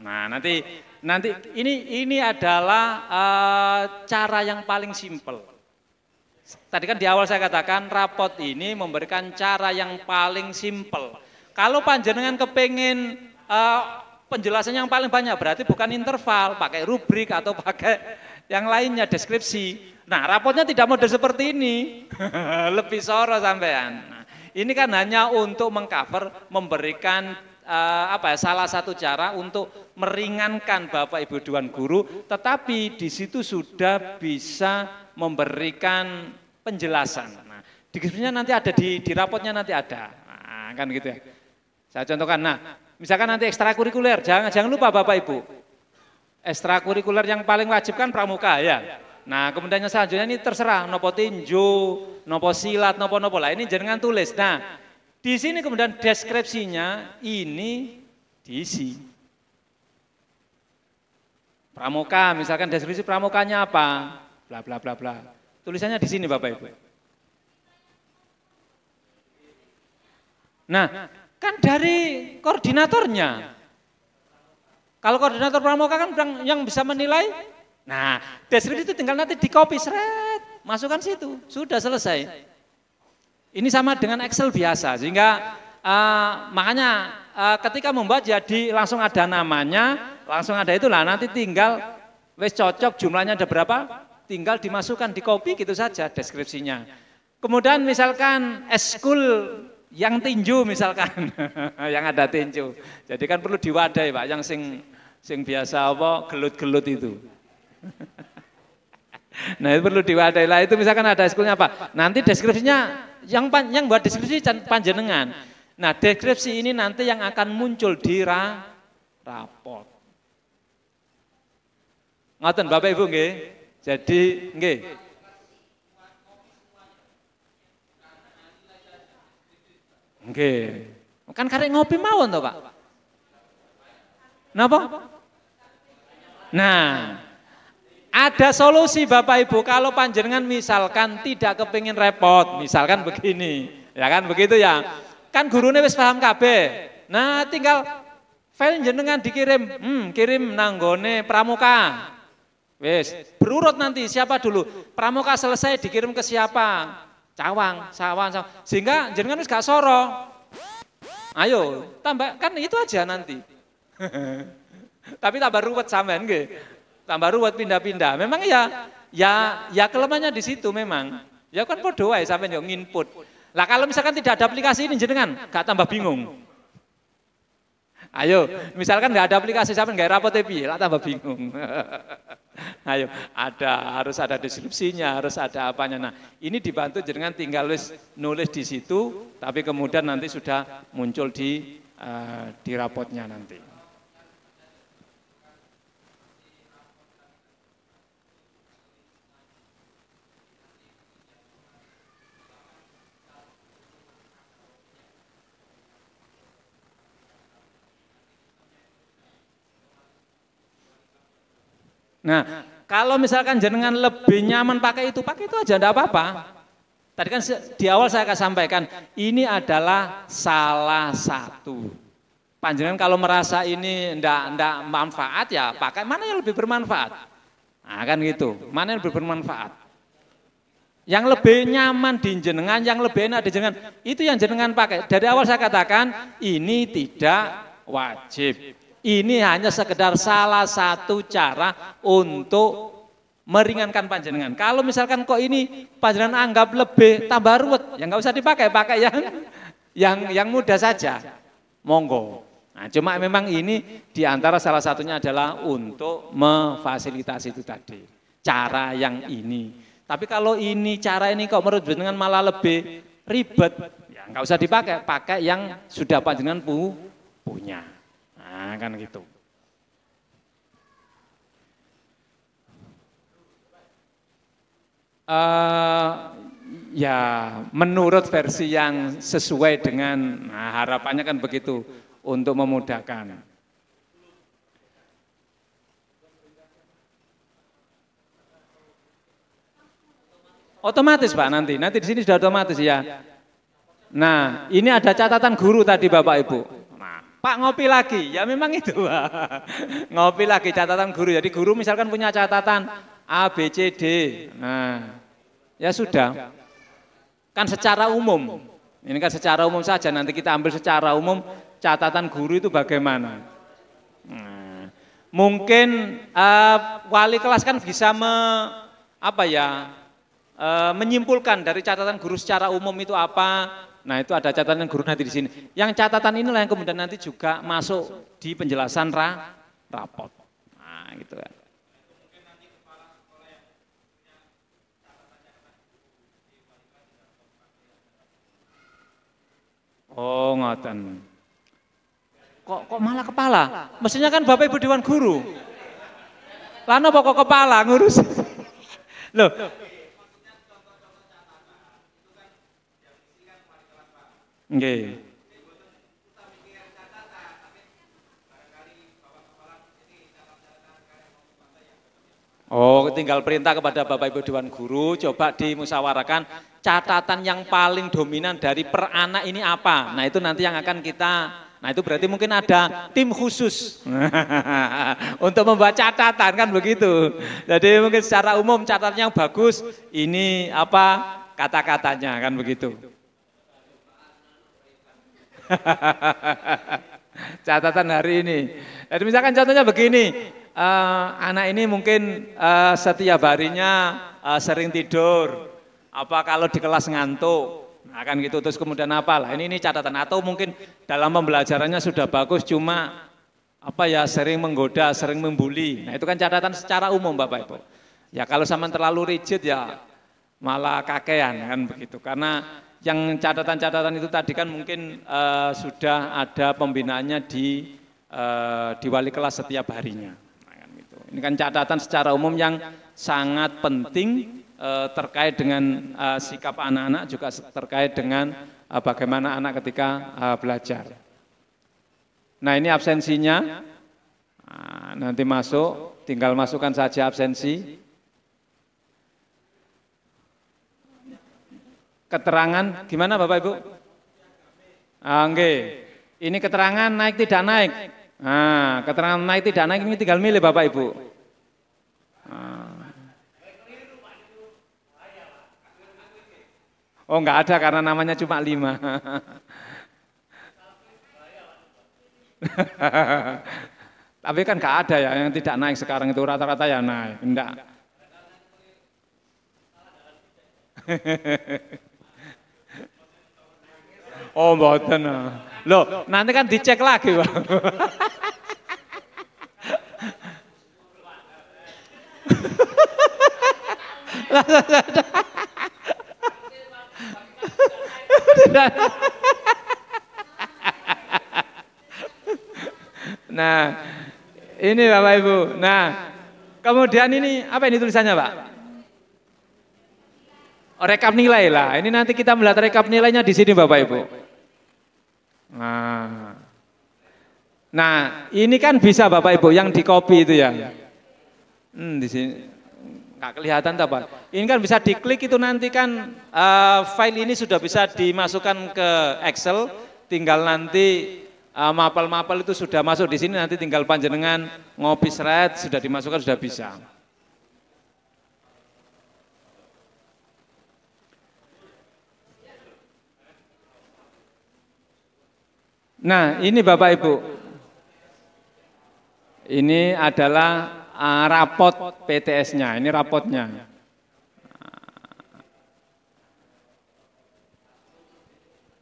Nah, nanti nanti ini ini adalah uh, cara yang paling simpel. Tadi kan di awal saya katakan rapot ini memberikan cara yang paling simpel. Kalau panjenengan kepengen uh, eh, penjelasan yang paling banyak berarti bukan interval, pakai rubrik atau pakai yang lainnya deskripsi. Nah, rapotnya tidak model seperti ini. Lebih soro sampean. Nah, ini kan hanya untuk mengcover, memberikan uh, apa ya, salah satu cara untuk meringankan Bapak Ibu Dewan Guru, tetapi di situ sudah bisa memberikan penjelasan. Nah, nanti ada di, di rapotnya nanti ada. Nah, kan gitu ya. Saya contohkan, nah misalkan nanti ekstrakurikuler, jangan jangan lupa Bapak Ibu, ekstrakurikuler yang paling wajib kan pramuka ya. Nah kemudian yang selanjutnya ini terserah nopo tinju, nopo silat, nopo nopo lah ini jenengan tulis. Nah di sini kemudian deskripsinya ini diisi. Pramuka misalkan deskripsi pramukanya apa? Bla bla bla bla. Tulisannya di sini Bapak Ibu. Nah, kan dari koordinatornya. Kalau koordinator pramuka kan yang bisa menilai Nah, deskripsi itu tinggal nanti di copy, seret, masukkan situ, sudah selesai. Ini sama dengan Excel biasa, sehingga uh, makanya uh, ketika membuat jadi langsung ada namanya, langsung ada itulah, nanti tinggal wes cocok jumlahnya ada berapa, tinggal dimasukkan di copy gitu saja deskripsinya. Kemudian misalkan eskul yang tinju misalkan yang ada tinju jadi kan perlu diwadai pak yang sing sing biasa apa gelut-gelut itu nah itu perlu diwadahi lah itu misalkan ada eskulnya apa. Nanti deskripsinya yang pan, yang buat deskripsi panjenengan. Nah deskripsi ini nanti yang akan muncul di ra, rapot. ngatain Bapak Ibu nggih. Jadi nggih. Nggih. Kan karek ngopi mawon to, Pak. Napa? Nah, ada solusi Bapak Ibu kalau panjenengan misalkan tidak kepingin repot, misalkan begini. Ya kan begitu ya. Kan gurune wis paham kabeh. Nah, tinggal file jenengan dikirim, hmm, kirim nanggone pramuka. Wis, berurut nanti siapa dulu? Pramuka selesai dikirim ke siapa? Cawang, sawan, sawan. Sehingga jenengan wis gak soro. Ayo, tambah kan itu aja nanti. Tapi tambah ruwet sampean nggih tambah ruwet pindah-pindah. Memang ya, ya, ya kelemahannya di situ memang. Ya kan podo wae sampai yang input. Lah kalau misalkan tidak ada aplikasi ini jenengan, gak tambah bingung. Ayo, misalkan nggak ada aplikasi sampai nggak rapot tapi lah tambah bingung. Ayo, ada harus ada deskripsinya, harus ada apanya. Nah, ini dibantu jenengan tinggal nulis, nulis di situ, tapi kemudian nanti sudah muncul di uh, di rapotnya nanti. Nah, kalau misalkan jenengan lebih nyaman pakai itu, pakai itu aja, enggak apa-apa. Tadi kan di awal saya akan sampaikan, ini adalah salah satu. Panjenengan kalau merasa ini ndak ndak manfaat ya pakai mana yang lebih bermanfaat. Nah, kan gitu. Mana yang lebih bermanfaat? Yang lebih nyaman di jenengan, yang lebih enak di jenengan, itu yang jenengan pakai. Dari awal saya katakan ini tidak wajib. Ini hanya sekedar salah satu cara untuk meringankan panjenengan. Kalau misalkan kok ini panjenengan anggap lebih tambah ruwet, ya nggak usah dipakai, pakai yang yang yang mudah saja. Monggo. Nah, cuma memang ini diantara salah satunya adalah untuk memfasilitasi itu tadi. Cara yang ini. Tapi kalau ini cara ini kok menurut panjenengan malah lebih ribet, ya nggak usah dipakai, pakai yang sudah panjenengan punya. Nah, kan gitu. Uh, ya, menurut versi yang sesuai dengan nah, harapannya kan begitu untuk memudahkan. Otomatis Pak nanti, nanti di sini sudah otomatis ya. Nah, ini ada catatan guru tadi Bapak Ibu. Pak ngopi lagi, ya memang itu. ngopi lagi catatan guru. Jadi guru misalkan punya catatan A, B, C, D. Nah, ya sudah. Kan secara umum. Ini kan secara umum saja, nanti kita ambil secara umum catatan guru itu bagaimana. Nah, mungkin uh, wali kelas kan bisa me, apa ya, uh, menyimpulkan dari catatan guru secara umum itu apa, Nah itu ada catatan guru nanti di sini. Yang catatan inilah yang kemudian nanti juga masuk di penjelasan ra, rapot. Nah gitu kan. Oh ngoten. Kok kok malah kepala? Mestinya kan Bapak Ibu Dewan Guru. lano pokok kepala ngurus? Loh, Oke. Oh, tinggal perintah kepada Bapak Ibu Dewan Guru, coba dimusawarakan catatan yang paling dominan dari per anak ini apa. Nah, itu nanti yang akan kita Nah itu berarti mungkin ada tim khusus untuk membuat catatan kan begitu. Jadi mungkin secara umum catatan yang bagus ini apa kata-katanya kan begitu. Catatan hari ini. Jadi misalkan contohnya begini, uh, anak ini mungkin uh, setiap harinya uh, sering tidur. Apa kalau di kelas ngantuk? akan nah, kan gitu terus kemudian apa lah ini ini catatan atau mungkin dalam pembelajarannya sudah bagus cuma apa ya sering menggoda sering membuli nah itu kan catatan secara umum bapak ibu ya kalau sama terlalu rigid ya malah kakean kan begitu karena yang catatan-catatan itu tadi kan mungkin uh, sudah ada pembinaannya di uh, di wali kelas setiap harinya. Nah, kan gitu. Ini kan catatan secara umum yang sangat penting uh, terkait dengan uh, sikap anak-anak juga terkait dengan uh, bagaimana anak ketika uh, belajar. Nah ini absensinya, nah, nanti masuk, tinggal masukkan saja absensi. keterangan gimana Bapak Ibu? Oke, ah, Ini keterangan naik tidak naik. Nah, keterangan naik tidak naik ini tinggal milih Bapak Ibu. Ah. Oh enggak ada karena namanya cuma lima. Tapi kan enggak ada ya yang tidak naik sekarang itu rata-rata ya naik. Enggak. Oh mboten. Loh, nanti kan dicek lagi, Bang. nah, ini Bapak Ibu. Nah, kemudian ini apa ini tulisannya, Pak? Oh, rekap nilai lah. Ini nanti kita melihat rekap nilainya di sini Bapak Ibu. Nah. nah, ini kan bisa Bapak Ibu yang di copy itu ya. Hmm, di sini nggak kelihatan Pak? Ini kan bisa diklik itu nanti kan uh, file ini sudah bisa dimasukkan ke Excel, tinggal nanti eh, mapel-mapel uh, itu sudah masuk di sini nanti tinggal panjenengan ngopi seret sudah dimasukkan sudah bisa. Nah, ini Bapak Ibu. Ini adalah uh, rapot PTS-nya, ini rapotnya.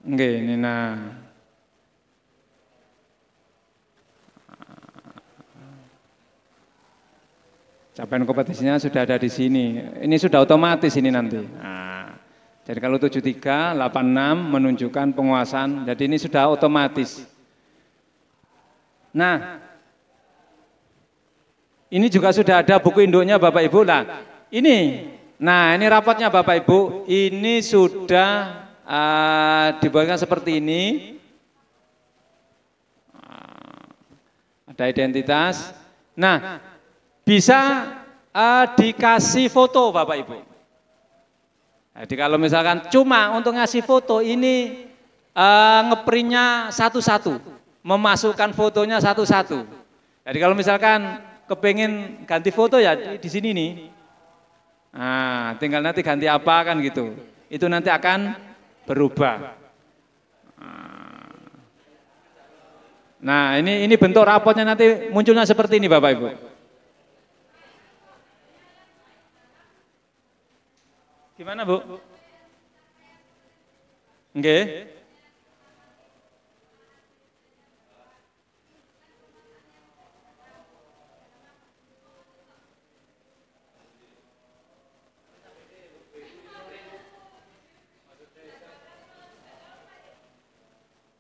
Oke, ini nah. Capaian kompetisinya sudah ada di sini. Ini sudah otomatis ini nanti. Nah. Jadi kalau 73, 86 menunjukkan penguasaan. Jadi ini sudah otomatis. Nah, ini juga sudah ada buku induknya Bapak Ibu Nah, Ini, nah ini rapotnya Bapak Ibu, ini sudah uh, dibuatkan seperti ini. Ada identitas. Nah, bisa uh, dikasih foto Bapak Ibu. Jadi kalau misalkan cuma untuk ngasih foto ini uh, ngeprintnya satu-satu, memasukkan fotonya satu-satu. Jadi kalau misalkan kepengen ganti foto ya di sini nih. Nah, tinggal nanti ganti apa kan gitu. Itu nanti akan berubah. Nah, ini ini bentuk rapotnya nanti munculnya seperti ini Bapak Ibu. Gimana Bu? oke?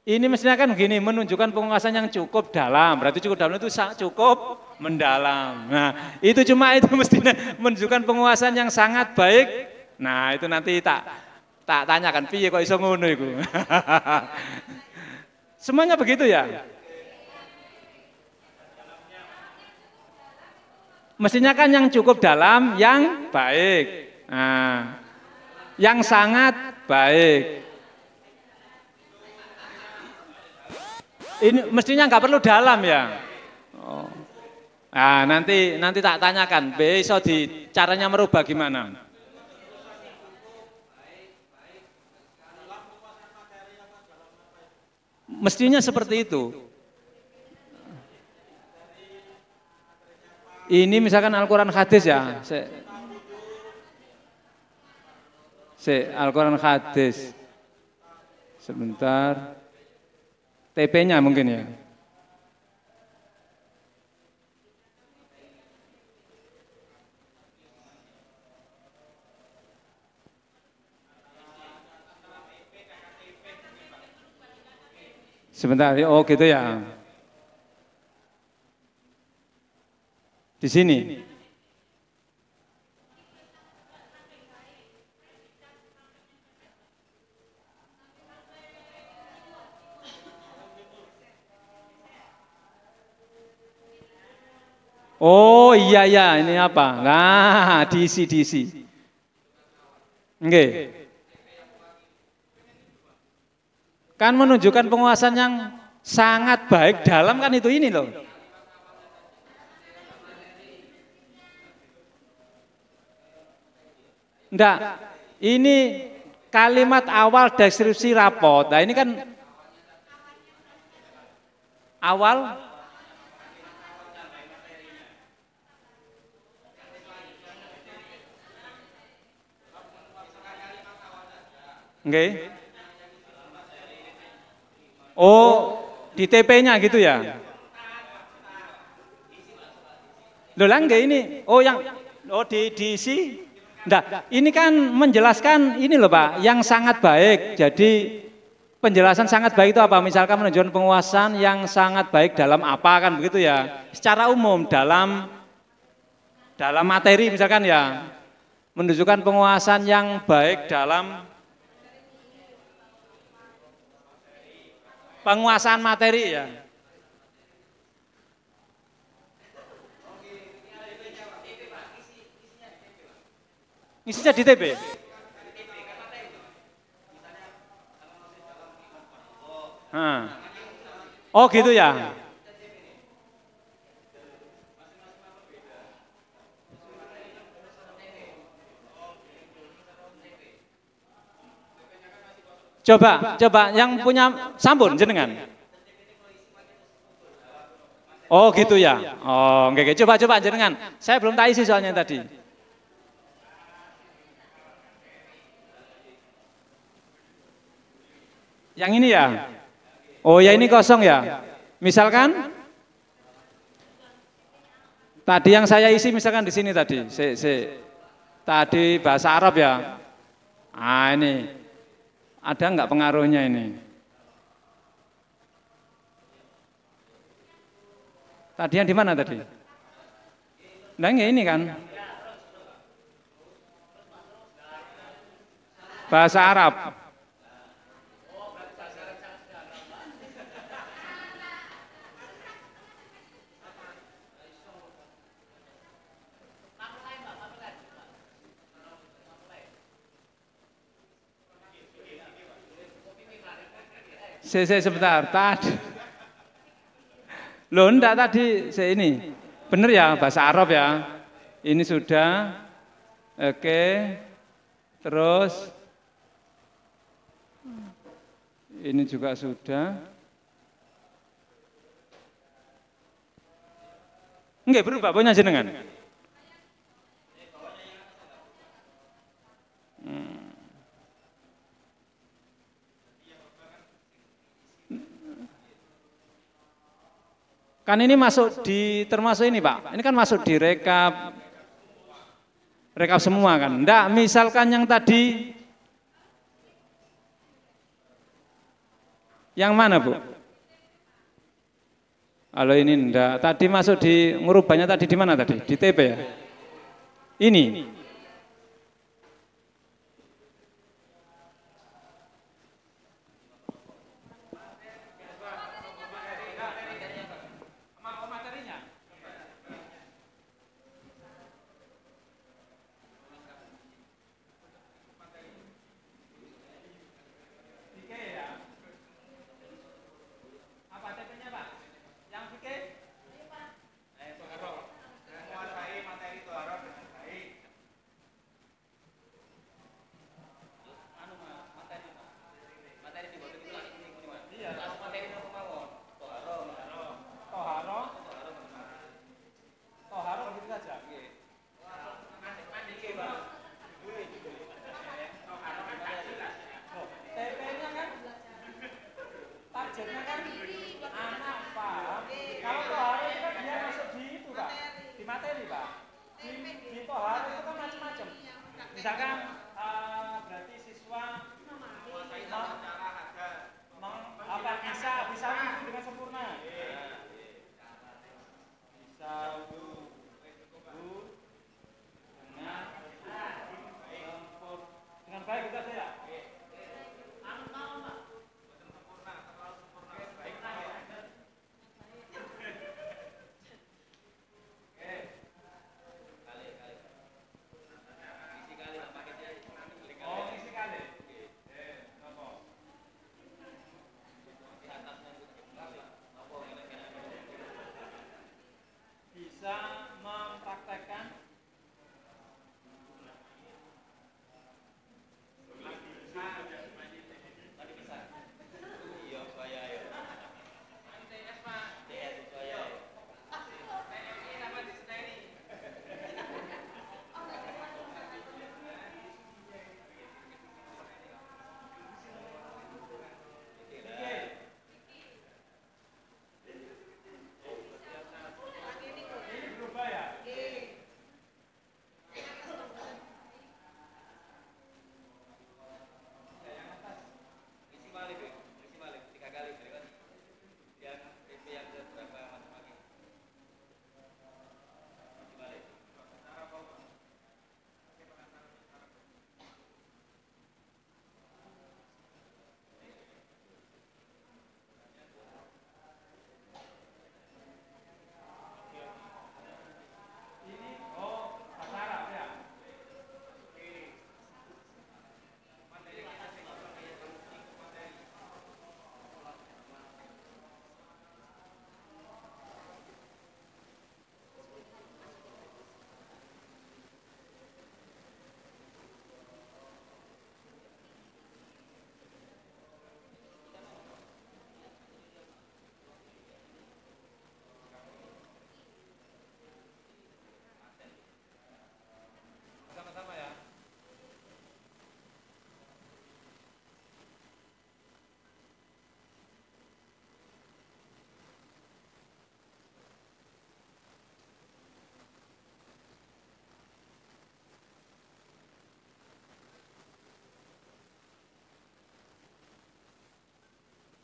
Ini mestinya kan begini, menunjukkan penguasaan yang cukup dalam. Berarti cukup dalam itu cukup mendalam. Nah, itu cuma itu mestinya menunjukkan penguasaan yang sangat baik Nah, itu nanti tak tak tanyakan piye kok iso ngono iku. Semuanya begitu ya? Mestinya kan yang cukup dalam yang baik. Nah, yang sangat baik. Ini mestinya nggak perlu dalam ya. Oh. Nah, nanti nanti tak tanyakan, besok di caranya merubah gimana? Mestinya seperti itu. Ini misalkan Al-Quran hadis ya. Se, se Al-Quran hadis. Sebentar. TP-nya mungkin ya. Sebentar, ya, oh gitu ya. Di sini. Oh iya ya, ini apa? Nah, DC DC Oke. Okay. Kan menunjukkan penguasaan yang sangat baik dalam kan itu ini loh. Enggak, ini kalimat awal deskripsi rapot. Nah ini kan awal Oke. Okay. Oh, di TP-nya gitu ya? Loh, langgeng ini. Oh, yang oh di diisi. Nah, ini kan menjelaskan ini loh Pak, yang sangat baik. Jadi penjelasan sangat baik itu apa? Misalkan menunjukkan penguasaan yang sangat baik dalam apa kan begitu ya? Secara umum dalam dalam materi misalkan ya menunjukkan penguasaan yang baik dalam penguasaan materi ya. Isinya di TB. Hmm. Oh gitu ya. Coba, coba yang punya sampun jenengan. Oh gitu ya. Oh, oke, oke. Coba coba jenengan. Saya belum tahu isi soalnya tadi. Yang ini ya. Oh ya ini kosong ya. Misalkan tadi yang saya isi misalkan di sini tadi. Si, si. Tadi bahasa Arab ya. Ah ini. Ada nggak pengaruhnya ini? Tadi yang di mana tadi? Nah, ini kan. Bahasa Arab. Saya, saya sebentar, tadi. Loh, enggak tadi saya ini. Benar ya bahasa Arab ya. Ini sudah. Oke. Terus ini juga sudah. Enggak, berubah punya jenengan. Kan ini masuk di termasuk ini Pak. Ini kan masuk di rekap rekap semua kan. Enggak, misalkan yang tadi yang mana Bu? Kalau ini enggak, tadi masuk di ngurubahnya tadi di mana tadi? Di TP ya? Ini.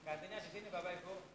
Gantinya di sini Bapak Ibu.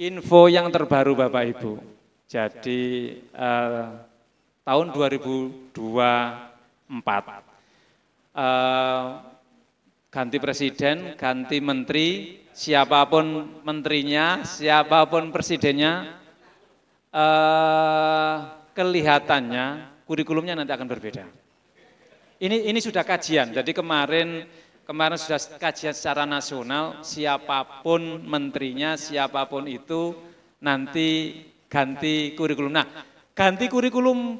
info yang terbaru Bapak Ibu. Jadi eh, tahun 2024 eh, ganti presiden, ganti menteri, siapapun menterinya, siapapun presidennya, eh, kelihatannya kurikulumnya nanti akan berbeda. Ini ini sudah kajian. Jadi kemarin kemarin sudah kajian secara nasional, siapapun menterinya, siapapun itu nanti ganti kurikulum. Nah, ganti kurikulum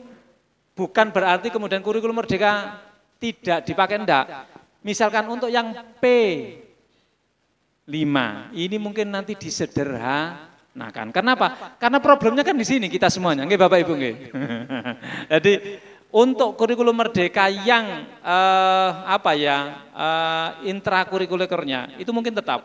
bukan berarti kemudian kurikulum merdeka tidak dipakai enggak. Misalkan untuk yang P 5, ini mungkin nanti disederhanakan. Kenapa? Karena problemnya kan di sini kita semuanya, enggak Bapak Ibu enggak. Jadi untuk kurikulum merdeka yang uh, apa ya eh, intrakurikulernya itu mungkin tetap.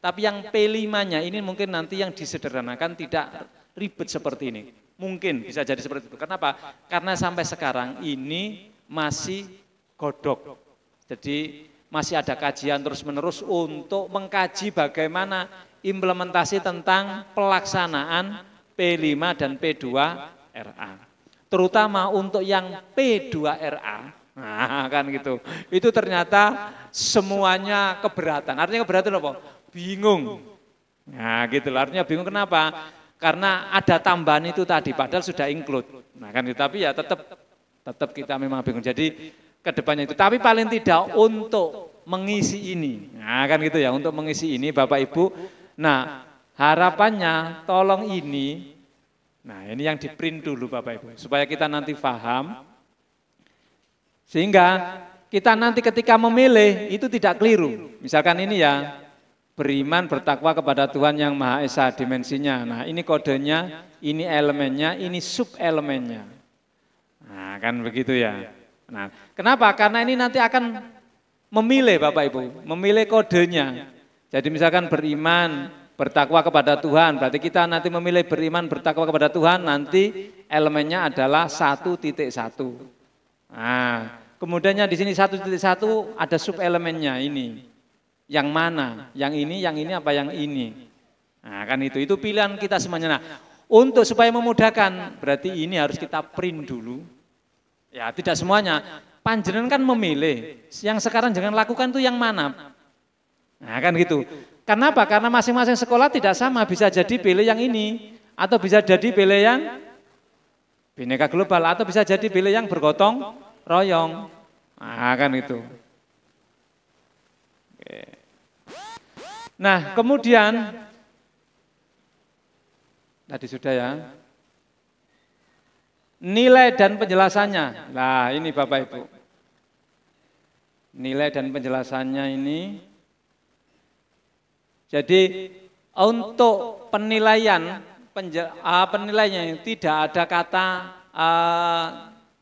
Tapi yang P5-nya ini mungkin nanti yang disederhanakan tidak ribet seperti ini. Mungkin bisa jadi seperti itu. Kenapa? Karena sampai sekarang ini masih godok. Jadi masih ada kajian terus-menerus untuk mengkaji bagaimana implementasi tentang pelaksanaan P5 dan P2 RA terutama untuk yang P2RA. Nah, kan gitu. Itu ternyata semuanya keberatan. Artinya keberatan apa? Bingung. Nah, gitu Artinya bingung kenapa? Karena ada tambahan itu tadi padahal sudah include. Nah, kan gitu. Tapi ya tetap tetap kita memang bingung. Jadi ke depannya itu. Tapi paling tidak untuk mengisi ini. Nah, kan gitu ya. Untuk mengisi ini Bapak Ibu. Nah, harapannya tolong ini Nah ini yang di-print dulu Bapak Ibu, supaya kita nanti paham. Sehingga kita nanti ketika memilih itu tidak keliru. Misalkan ini ya, beriman bertakwa kepada Tuhan yang Maha Esa dimensinya. Nah ini kodenya, ini elemennya, ini sub elemennya. Nah kan begitu ya. Nah, kenapa? Karena ini nanti akan memilih Bapak Ibu, memilih kodenya. Jadi misalkan beriman bertakwa kepada Tuhan. Berarti kita nanti memilih beriman bertakwa kepada Tuhan nanti elemennya adalah satu titik satu. Nah, kemudiannya di sini satu titik satu ada sub elemennya ini. Yang mana? Yang ini, yang ini apa yang ini? Nah, kan itu itu pilihan kita semuanya. Nah, untuk supaya memudahkan berarti ini harus kita print dulu. Ya, tidak semuanya. Panjenengan kan memilih. Yang sekarang jangan lakukan itu yang mana? Nah, kan gitu. Karena apa? Karena masing-masing sekolah tidak sama, bisa jadi pilih yang ini, atau bisa jadi pilih yang bineka global, atau bisa jadi pilih yang bergotong royong. Nah, kan itu. Nah, kemudian tadi sudah ya. Nilai dan penjelasannya. Nah, ini Bapak Ibu. Nilai dan penjelasannya ini jadi untuk penilaian penjel, uh, ah, tidak ada kata uh,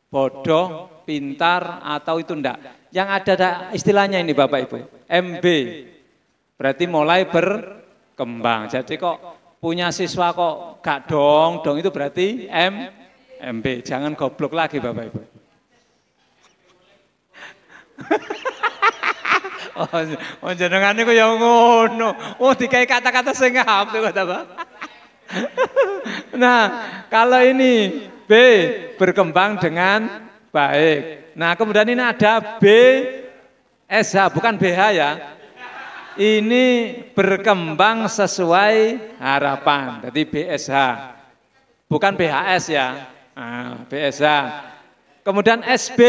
bodoh, pintar atau itu enggak. Yang ada, istilahnya ini Bapak Ibu, MB. Berarti mulai berkembang. Jadi kok punya siswa kok gak dong, dong itu berarti M MB. Jangan goblok lagi Bapak Ibu. Oh, oh jenengane kok yang ngono. Oh, dikai kata-kata sing apik kata bang? Nah, kalau ini B berkembang dengan baik. Nah, kemudian ini ada B SH bukan BH ya. Ini berkembang sesuai harapan. Jadi BSH. Bukan BHS ya. Nah, BSH. Kemudian SB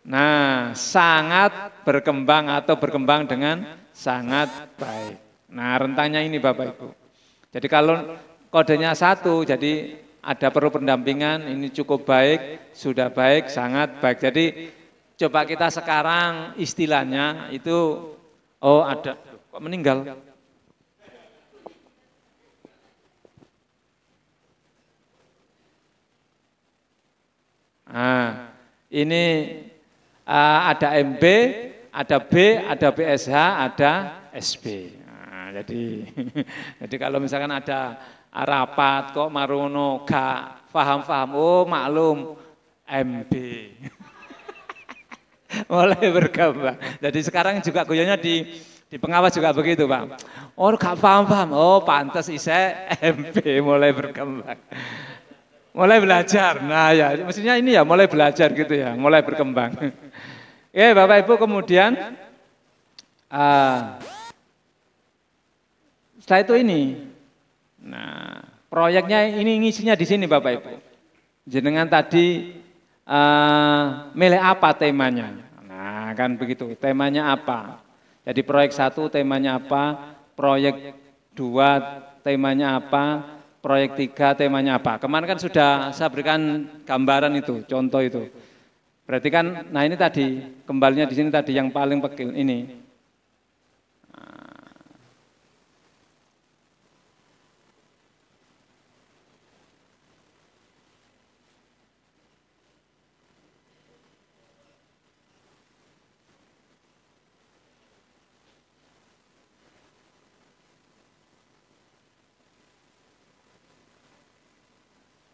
Nah, sangat berkembang atau berkembang dengan sangat baik. Nah, rentangnya ini Bapak Ibu. Jadi kalau kodenya satu, jadi ada perlu pendampingan, ini cukup baik, sudah baik, sangat baik. Jadi coba kita sekarang istilahnya itu, oh ada, kok meninggal? Nah, ini uh, ada MB, ada B, ada PSH, ada SB. Nah, jadi jadi kalau misalkan ada rapat kok Maruno gak paham-paham, oh maklum MB. Mulai berkembang. Jadi sekarang juga guyonya di di pengawas juga begitu Pak. Oh gak paham-paham, oh pantas isek MP mulai berkembang. Mulai belajar. Nah ya, maksudnya ini ya mulai belajar gitu ya, mulai berkembang. Oke, Bapak Ibu kemudian uh, setelah itu ini. Nah, proyeknya ini ngisinya di sini Bapak Ibu. Jenengan tadi uh, milih apa temanya? Nah, kan begitu. Temanya apa? Jadi proyek satu temanya apa? Proyek dua temanya apa? proyek tiga temanya apa. Kemarin kan sudah saya berikan gambaran itu, contoh itu. Berarti kan, nah ini tadi, kembalinya di sini tadi yang paling pekil ini.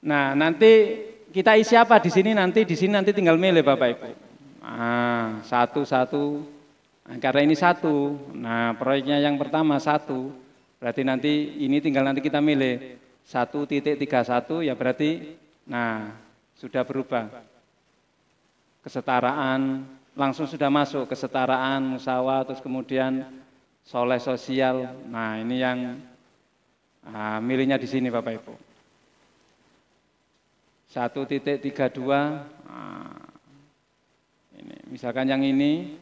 Nah, nanti kita isi apa di sini nanti di sini nanti tinggal milih Bapak Ibu. Ah, satu-satu. Nah, karena ini satu. Nah, proyeknya yang pertama satu. Berarti nanti ini tinggal nanti kita milih satu titik tiga satu ya berarti nah sudah berubah kesetaraan langsung sudah masuk kesetaraan musawa terus kemudian soleh sosial nah ini yang ah, milihnya di sini bapak ibu satu titik tiga dua ah. ini misalkan yang ini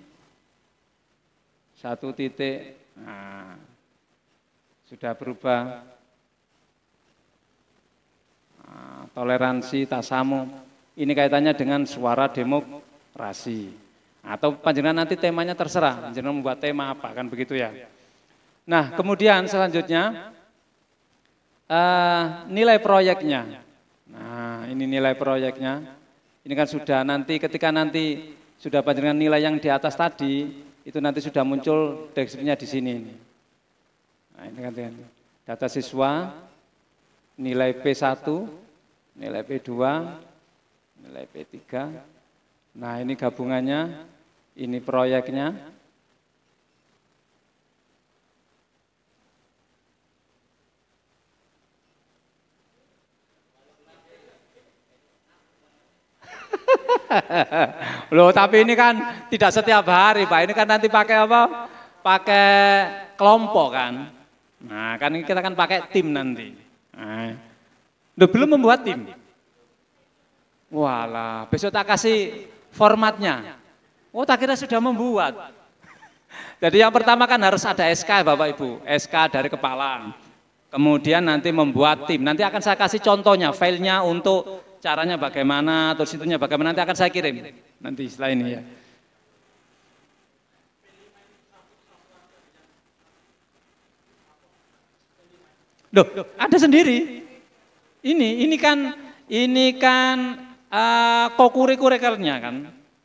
satu titik nah, sudah berubah nah, toleransi tasamu ini kaitannya dengan suara demokrasi atau panjenengan nanti temanya terserah panjenengan membuat tema apa kan begitu ya nah kemudian selanjutnya uh, nilai proyeknya Nah, ini nilai proyeknya. Ini kan sudah nanti ketika nanti sudah panjenengan nilai yang di atas tadi, itu nanti sudah muncul deskripsinya di sini. Nah, ini kan data siswa, nilai P1, nilai P2, nilai P3. Nah, ini gabungannya, ini proyeknya, Loh, tapi ini kan tidak setiap hari, Pak. Ini kan nanti pakai apa? Pakai kelompok kan. Nah, kan kita kan pakai tim nanti. Nah. Loh, belum membuat tim. Walah, besok tak kasih formatnya. Oh, tak kira sudah membuat. Jadi yang pertama kan harus ada SK Bapak Ibu, SK dari kepala. Kemudian nanti membuat tim. Nanti akan saya kasih contohnya, filenya untuk caranya bagaimana, terus itunya bagaimana, nanti akan saya kirim. Nanti setelah ini ya. Duh, ada sendiri. Ini, ini kan, ini kan uh, kan.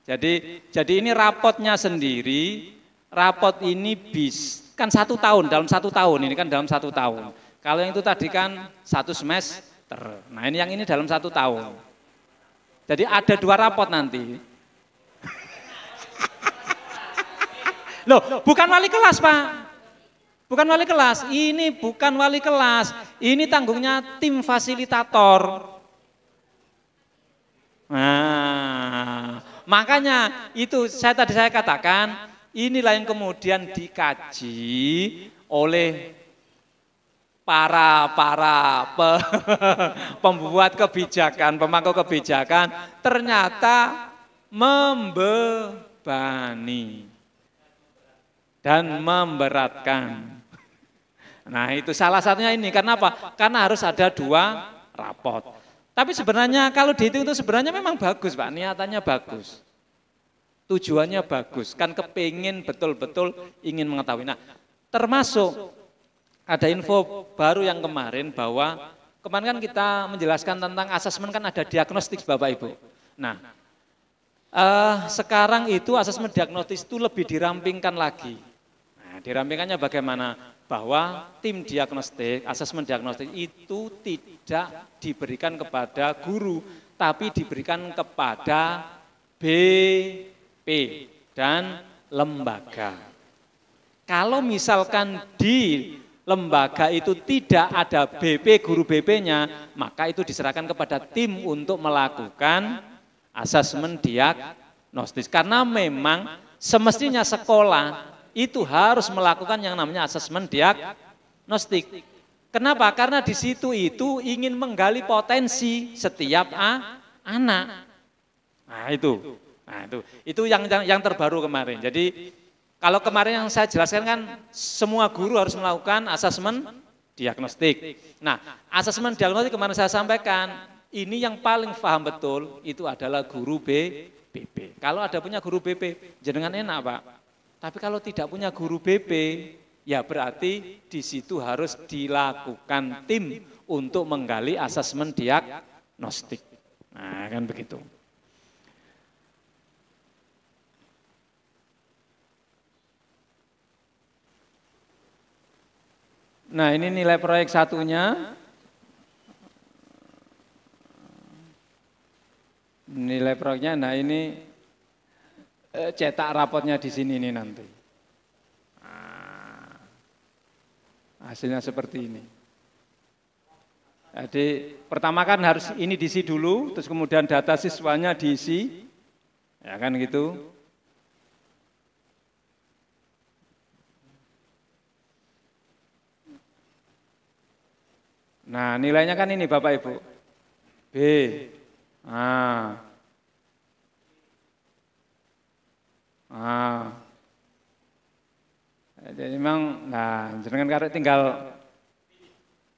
Jadi, jadi ini rapotnya sendiri. Rapot ini bis, kan satu tahun, dalam satu tahun, ini kan dalam satu tahun. Kalau yang itu tadi kan satu semester, Nah ini yang ini dalam satu tahun. Jadi ada dua rapot nanti. Loh, bukan wali kelas Pak. Bukan wali kelas, ini bukan wali kelas. Ini tanggungnya tim fasilitator. Nah, makanya itu saya tadi saya katakan, inilah yang kemudian dikaji oleh para para pe, pembuat kebijakan, pemangku kebijakan ternyata membebani dan memberatkan. Nah, itu salah satunya ini. Karena apa? Karena harus ada dua rapot. Tapi sebenarnya kalau dihitung itu sebenarnya memang bagus, Pak. Niatannya bagus. Tujuannya bagus. Kan kepingin betul-betul ingin mengetahui. Nah, termasuk ada info baru yang kemarin bahwa kemarin kan kita menjelaskan tentang asesmen kan ada diagnostik Bapak Ibu. Nah, eh, sekarang itu asesmen diagnostis itu lebih dirampingkan lagi. Nah, dirampingkannya bagaimana? Bahwa tim diagnostik, asesmen diagnostik itu tidak diberikan kepada guru, tapi diberikan kepada BP dan lembaga. Kalau misalkan di lembaga itu tidak ada BP, guru BP-nya, maka itu diserahkan kepada tim untuk melakukan asesmen diagnostis. Karena memang semestinya sekolah itu harus melakukan yang namanya asesmen diagnostik. Kenapa? Karena di situ itu ingin menggali potensi setiap a, anak. Nah itu, nah itu, itu yang, yang yang terbaru kemarin. Jadi kalau kemarin yang saya jelaskan kan semua guru harus melakukan asesmen diagnostik. Nah, asesmen diagnostik kemarin saya sampaikan, ini yang paling paham betul itu adalah guru BPP. Kalau ada punya guru BP, jenengan enak Pak. Tapi kalau tidak punya guru BP, ya berarti di situ harus dilakukan tim untuk menggali asesmen diagnostik. Nah, kan begitu. Nah ini nilai proyek satunya. Nilai proyeknya, nah ini eh, cetak rapotnya di sini ini nanti. Ah, hasilnya seperti ini. Jadi pertama kan harus ini diisi dulu, terus kemudian data siswanya diisi, ya kan gitu. Nah nilainya kan ini Bapak Ibu. B. ah ah eh, Jadi memang, nah jenengan karo tinggal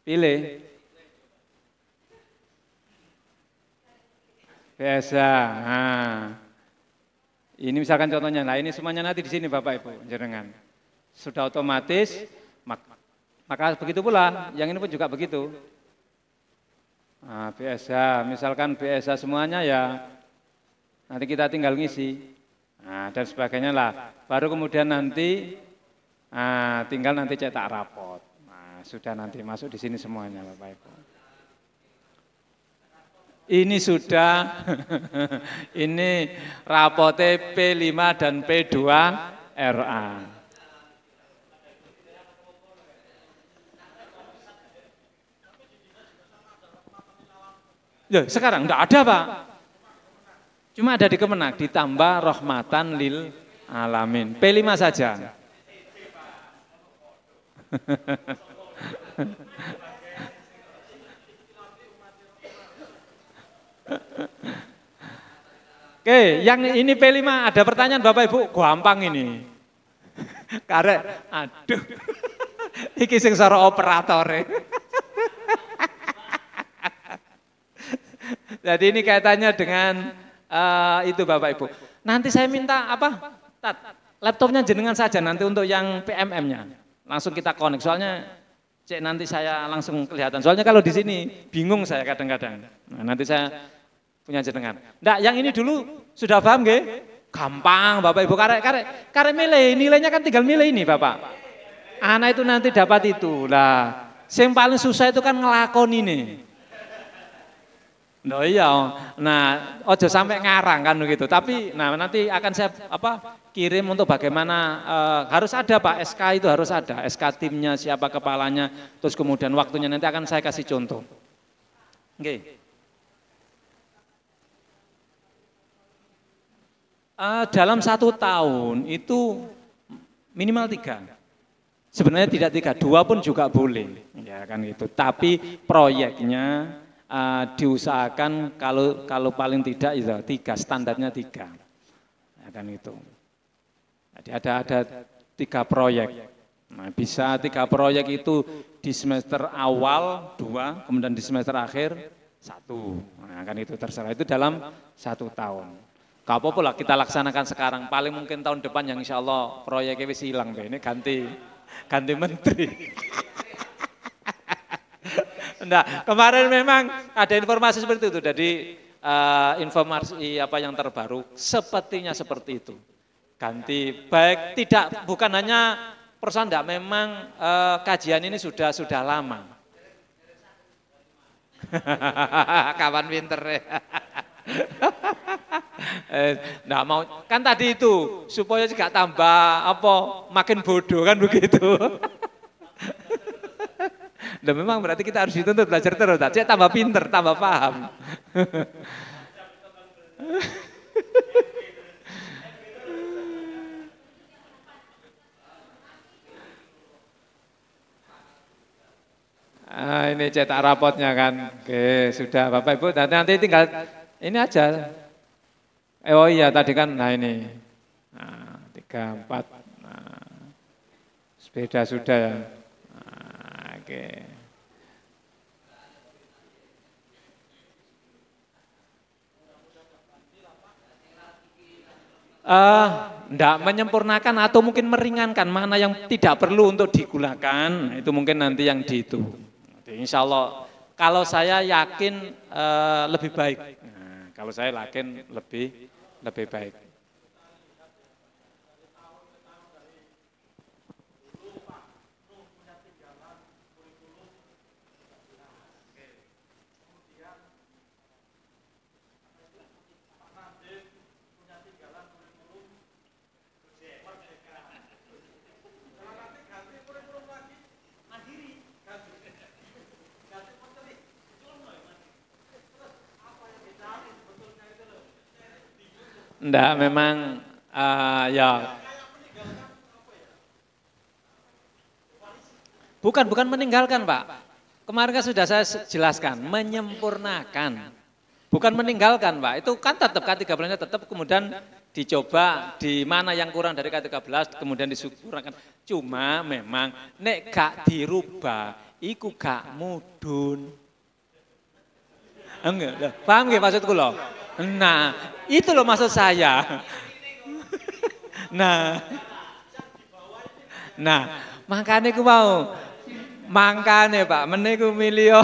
pilih. Biasa. Nah. Ini misalkan contohnya, nah ini semuanya nanti di sini Bapak Ibu jenengan. Sudah otomatis, mak maka begitu pula, yang ini pun juga begitu. Nah, misalkan biasa semuanya ya nanti kita tinggal ngisi. Nah, dan sebagainya lah. Baru kemudian nanti nah, tinggal nanti cetak rapot. Nah, sudah nanti masuk di sini semuanya Bapak Ibu. Ini sudah, ini rapote P5 dan P2 RA. Loh, iya, sekarang enggak ada, Pak. Cuma ada di Kemenak, ditambah rahmatan lil alamin. P5 saja. Oke, yang ini P5 ada pertanyaan Bapak Ibu, gampang ini. Karek, aduh. Iki sing soro operatore. Jadi ini kaitannya dengan uh, itu Bapak Ibu. Nanti saya minta apa? Tat, laptopnya jenengan saja nanti untuk yang PMM-nya. Langsung kita connect. Soalnya cek nanti saya langsung kelihatan. Soalnya kalau di sini bingung saya kadang-kadang. Nah, nanti saya punya jenengan. Nah, yang ini dulu sudah paham nggih? Gampang Bapak Ibu karek karek karek milih nilainya kan tinggal milih ini Bapak. Anak itu nanti dapat itu. Lah, yang paling susah itu kan ngelakon ini. No iya, nah ojo sampai ngarang kan begitu. Tapi nah nanti akan saya apa kirim untuk bagaimana uh, harus ada pak SK itu harus ada SK timnya siapa kepalanya, terus kemudian waktunya nanti akan saya kasih contoh. Oke. Okay. Uh, dalam satu tahun itu minimal tiga. Sebenarnya tidak tiga, dua pun juga boleh, ya kan gitu. Tapi proyeknya uh, diusahakan kalau kalau paling tidak itu iya, tiga standarnya tiga akan ya, itu jadi ada ada tiga proyek nah, bisa tiga proyek itu di semester awal dua kemudian di semester akhir satu nah, kan itu terserah itu dalam satu tahun apa pula kita laksanakan sekarang paling mungkin tahun depan yang insya Allah proyeknya bisa hilang ini ganti ganti menteri Nah kemarin memang ada informasi seperti itu. Jadi uh, informasi apa yang terbaru sepertinya seperti itu. Ganti baik tidak bukan hanya perusahaan Tidak memang uh, kajian ini sudah sudah lama. Kawan winter ya. nah mau kan tadi itu supaya juga tambah apa makin bodoh kan begitu. Dan memang berarti kita harus dituntut belajar terus. Cek tambah pinter, tambah paham. Ah, ini cetak rapotnya kan. Oke, sudah Bapak Ibu. Nanti, nanti tinggal ini aja. Eh, oh iya tadi kan, nah ini. Nah, tiga, empat. Nah, sepeda sudah ya. Oke. Uh, ah, tidak menyempurnakan atau mungkin meringankan mana yang tidak perlu untuk digunakan itu mungkin nanti yang di itu insya Allah kalau saya yakin uh, lebih baik nah, kalau saya yakin lebih lebih baik Enggak, memang uh, ya. Bukan, bukan meninggalkan Pak. Kemarin kan sudah saya jelaskan, menyempurnakan. Bukan meninggalkan Pak, itu kan tetap K13-nya tetap kemudian dicoba di mana yang kurang dari K13 kemudian disempurnakan. Cuma memang nek gak dirubah iku gak mudun. Enggak, paham nggih maksudku loh? Nah, itu loh maksud saya. nah, nah, makanya ku mau, makanya Pak, meniku milio,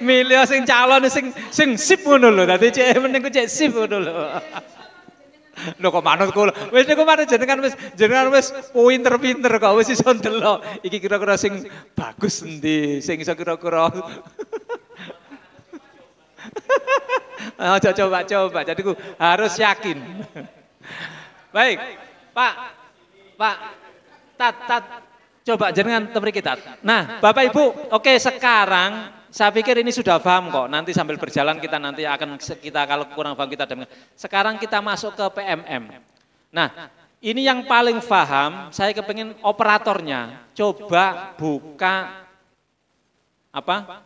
milio sing calon sing sing sip dulu tadi cewek cek meniku cek sip ngono lho. kok manut kula. Wis niku mana jenengan wes jenengan wes pinter-pinter kok wes iso ndelok iki kira-kira sing bagus endi, sing iso kira-kira Ojo oh, coba-coba. Jadi harus yakin. Baik, Pak. Pak. Tat, tat. Coba jangan temri kita. Nah, Bapak Ibu, oke sekarang saya pikir ini sudah paham kok. Nanti sambil berjalan kita nanti akan kita kalau kurang paham kita dengar. Sekarang kita masuk ke PMM. Nah, ini yang paling paham, saya kepengen operatornya coba buka apa?